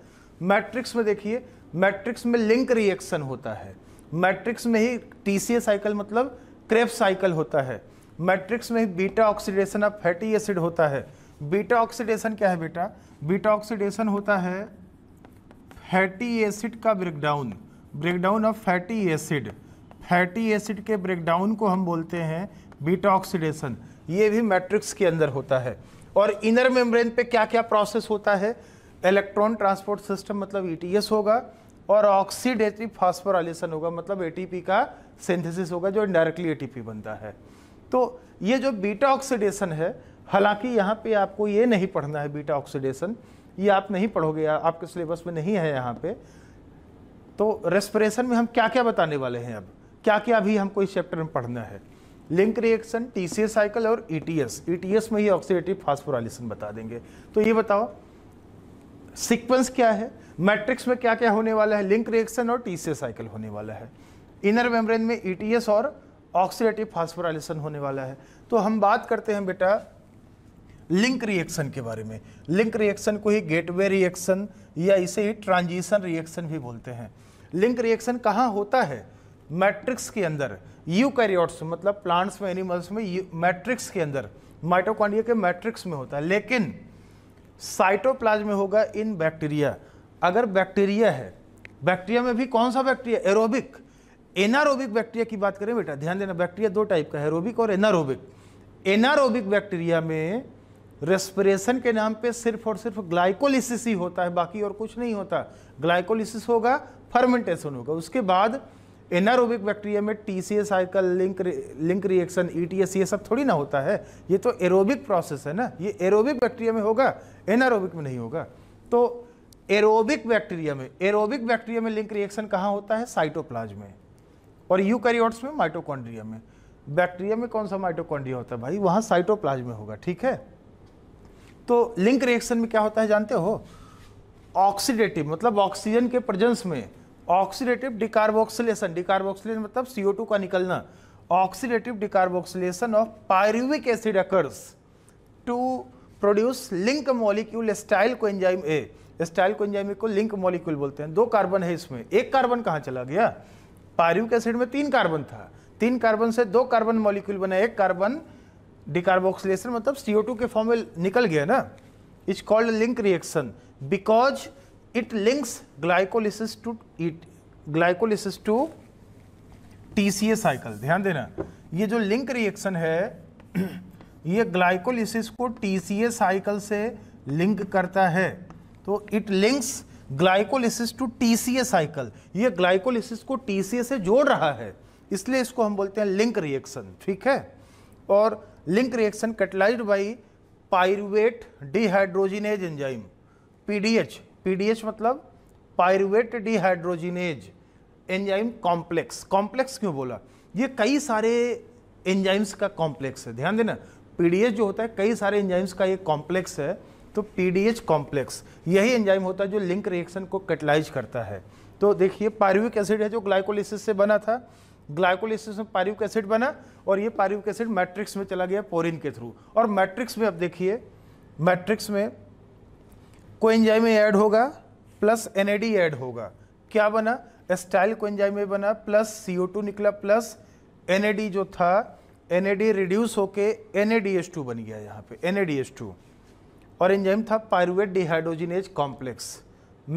मैट्रिक्स में देखिए मैट्रिक्स में लिंक रिएक्शन होता है मैट्रिक्स में ही टी साइकिल मतलब क्रेप साइकिल होता है मैट्रिक्स में beta oxidation of fatty acid होता है बीटा ऑक्सीडेशन क्या है बेटा बीटा ऑक्सीडेशन होता है फैटी एसिड का breakdown breakdown of fatty acid fatty acid के ब्रेकडाउन को हम बोलते हैं बीटा ऑक्सीडेशन ये भी मैट्रिक्स के अंदर होता है और इनर मेम्ब्रेन पे क्या क्या प्रोसेस होता है इलेक्ट्रॉन ट्रांसपोर्ट सिस्टम मतलब ईटीएस e होगा और ऑक्सीडेटिव फॉस्फोरालेशन होगा मतलब एटीपी का सिंथेसिस होगा जो डायरेक्टली एटीपी बनता है तो ये जो बीटा ऑक्सीडेशन है हालांकि यहाँ पे आपको ये नहीं पढ़ना है बीटा ऑक्सीडेशन ये आप नहीं पढ़ोगे आपके सिलेबस में नहीं है यहाँ पे तो रेस्परेशन में हम क्या क्या बताने वाले हैं अब क्या क्या अभी हमको इस चैप्टर में पढ़ना है लिंक रिएक्शन टी साइकिल और ई e टी e में ही ऑक्सीडेटिव फास्फोरालिसन बता देंगे तो ये बताओ सिक्वेंस क्या है मैट्रिक्स में क्या क्या होने वाला है लिंक रिएक्शन और टी साइकिल होने वाला है इनर मेम्ब्रेन में ई e और ऑक्सीडेटिव फास्फोराइलेशन होने वाला है तो हम बात करते हैं बेटा लिंक रिएक्शन के बारे में लिंक रिएक्शन को ही गेटवे रिएक्शन या इसे ही ट्रांजिशन रिएक्शन भी बोलते हैं लिंक रिएक्शन कहाँ होता है मैट्रिक्स के अंदर यूकैरियोट्स मतलब प्लांट्स में एनिमल्स में मैट्रिक्स के अंदर माइटोकॉन्डिया के मैट्रिक्स में होता है लेकिन साइटोप्लाज्म में होगा इन बैक्टीरिया अगर बैक्टीरिया है बैक्टीरिया में भी कौन सा बैक्टीरिया एरोबिक एनारोबिक बैक्टीरिया की बात करें बेटा ध्यान देना बैक्टीरिया दो टाइप का है एरोबिक और एनारोबिक एनारोबिक बैक्टीरिया में रेस्पिरेशन के नाम पे सिर्फ और सिर्फ ग्लाइकोलिसिस ही होता है बाकी और कुछ नहीं होता ग्लाइकोलिसिस होगा फर्मेंटेशन होगा उसके बाद एनारोबिक बैक्टीरिया में T C S cycle link link reaction E T S ये सब थोड़ी ना होता है ये तो एरोबिक प्रोसेस है ना ये एरोबिक बैक्टीरिया में होगा एनारोबिक में नहीं होगा तो एरोबिक बैक्टीरिया में एरोबिक बैक्टीरिया में लिंक रिएक्शन कहाँ होता है साइटोप्लाज्म में और यूकैरियोट्स में माइटोकॉन्ड्रिया में बैक्टीरिया में कौन सा माइटोकॉन्ड्रिया होता है भाई वहाँ साइटोप्लाज्म में होगा ठीक है तो लिंक रिएक्शन में क्या होता है जानते हो ऑक्सीडेटिव मतलब ऑक्सीजन के प्रजेंस में ऑक्सीडेटिव डिकार्बोक्सिलेशन डिकार्बोक्सिलेशन मतलब CO2 का निकलना oxidative decarboxylation of pyruvic acid occurs to produce link molecule acetyl coenzyme A acetyl coenzyme को लिंक मॉलिक्यूल बोलते हैं दो कार्बन है इसमें एक कार्बन कहाँ चला गया पायरुविक एसिड में तीन कार्बन था तीन कार्बन से दो कार्बन मॉलिक्यूल बना एक कार्बन डिकार्बोक्सिलेशन मतलब CO2 के फॉर्म में निकल गया ना it's called link reaction because it links glycolysis to it glycolysis to TCA cycle ध्यान देना ये जो लिंक रिएक्शन है ये ग्लाइकोलिसिस को टीसीए साइकिल से लिंक करता है तो it links glycolysis to TCA cycle ये ग्लाइकोलिसिस को टीसीए से जोड़ रहा है इसलिए इसको हम बोलते हैं लिंक रिएक्शन ठीक है और link reaction catalyse by pyruvate dehydrogenase enzyme PDH PDH मतलब pyruvate dehydrogenase enzyme complex complex क्यों बोला ये कई सारे एंजाइम्स का कॉम्प्लेक्स है ध्यान देना पीडीएच जो होता है कई सारे एंजाइम्स का ये कॉम्प्लेक्स है तो पीडीएच कॉम्प्लेक्स यही एंजाइम होता है जो लिंक रिएक्शन को कैटलाइज करता है तो देखिए पारिविक एसिड है जो ग्लाइकोलिसिस से बना था ग्लाइकोलिसिस में पारिविक एसिड बना और ये पारिविक एसिड मैट्रिक्स में चला गया पोरिन के थ्रू और मैट्रिक्स में अब देखिए मैट्रिक्स में एंजाइम ऐड होगा प्लस एन ऐड होगा क्या बना स्टाइल एंजाइम बना प्लस सी निकला प्लस एन जो था एन रिड्यूस होके एन बन गया यहाँ पे एन और एंजाइम था pyruvate dehydrogenase complex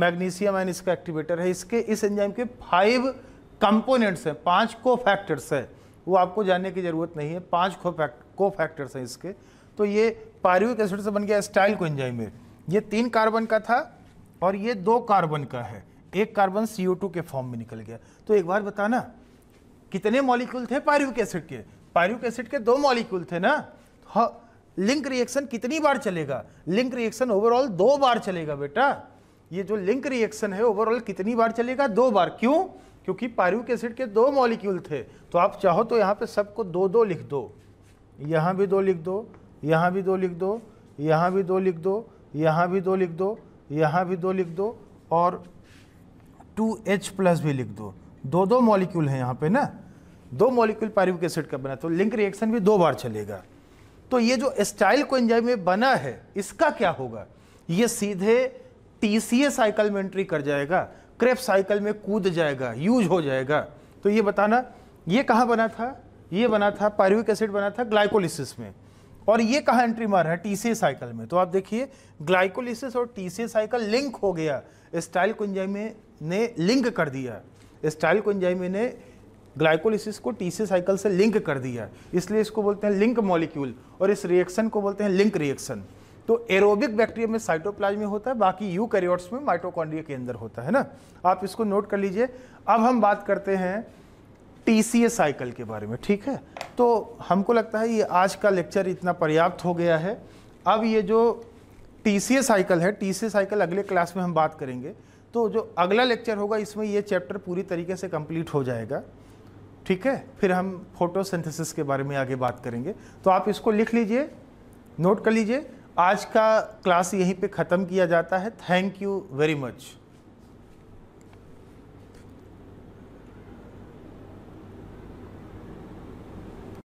magnesium N इसका एक्टिवेटर है इसके इस एंजाइम के फाइव कंपोनेंट्स हैं पांच को फैक्टर्स हैं वो आपको जानने की ज़रूरत नहीं है पांच को फैक्ट को फैक्टर्स हैं इसके तो ये पायरुविक एसिड से बन गया स्टाइल को एंजाइम में ये तीन कार्बन का था और ये दो कार्बन का है एक कार्बन सी के फॉर्म में निकल गया तो एक बार बताना कितने मॉलिक्यूल थे पायरुविक एसिड के पायरुविक एसिड के दो मॉलिक्यूल थे ना हाँ लिंक रिएक्शन कितनी बार चलेगा लिंक रिएक्शन ओवरऑल दो बार चलेगा बेटा ये जो लिंक रिएक्शन है ओवरऑल कितनी बार चलेगा दो बार क्यों क्योंकि पारिक एसिड के दो मॉलिक्यूल थे तो आप चाहो तो यहाँ पे सबको दो दो लिख दो यहाँ भी दो लिख दो यहाँ भी दो लिख दो यहाँ भी दो लिख दो यहाँ भी दो लिख दो यहाँ भी दो लिख दो और टू एच प्लस भी लिख दो दो दो मॉलिक्यूल हैं यहाँ पे ना दो मॉलिक्यूल पारिक एसिड का बना तो लिंक रिएक्शन भी दो बार चलेगा तो ये जो स्टाइल कोइंजाइम में बना है इसका क्या होगा ये सीधे टीसीए साइकिल में एंट्री कर जाएगा क्रेप साइकिल में कूद जाएगा यूज हो जाएगा तो ये बताना ये कहाँ बना था ये बना था पायरुविक एसिड बना था ग्लाइकोलिसिस में और ये कहाँ एंट्री मार है टीसीए साइकिल में तो आप देखिए ग्लाइकोलिसिस और टीसीए साइकिल लिंक हो गया स्टाइल कुंजाइमे ने लिंक कर दिया स्टाइल कुंजाइमे ने ग्लाइकोलिसिस को टीसी साइकिल से लिंक कर दिया है इसलिए इसको बोलते हैं लिंक मॉलिक्यूल और इस रिएक्शन को बोलते हैं लिंक रिएक्शन तो एरोबिक बैक्टीरिया में साइटोप्लाज्म में होता है बाकी यू कैरियोट्स में माइटोकॉन्ड्रिया के अंदर होता है ना आप इसको नोट कर लीजिए अब हम बात करते हैं टी साइकिल के बारे में ठीक है तो हमको लगता है ये आज का लेक्चर इतना पर्याप्त हो गया है अब ये जो टी साइकिल है टी साइकिल अगले क्लास में हम बात करेंगे तो जो अगला लेक्चर होगा इसमें ये चैप्टर पूरी तरीके से कंप्लीट हो जाएगा ठीक है फिर हम फोटोसिंथेसिस के बारे में आगे बात करेंगे तो आप इसको लिख लीजिए नोट कर लीजिए आज का क्लास यहीं पे ख़त्म किया जाता है थैंक यू वेरी मच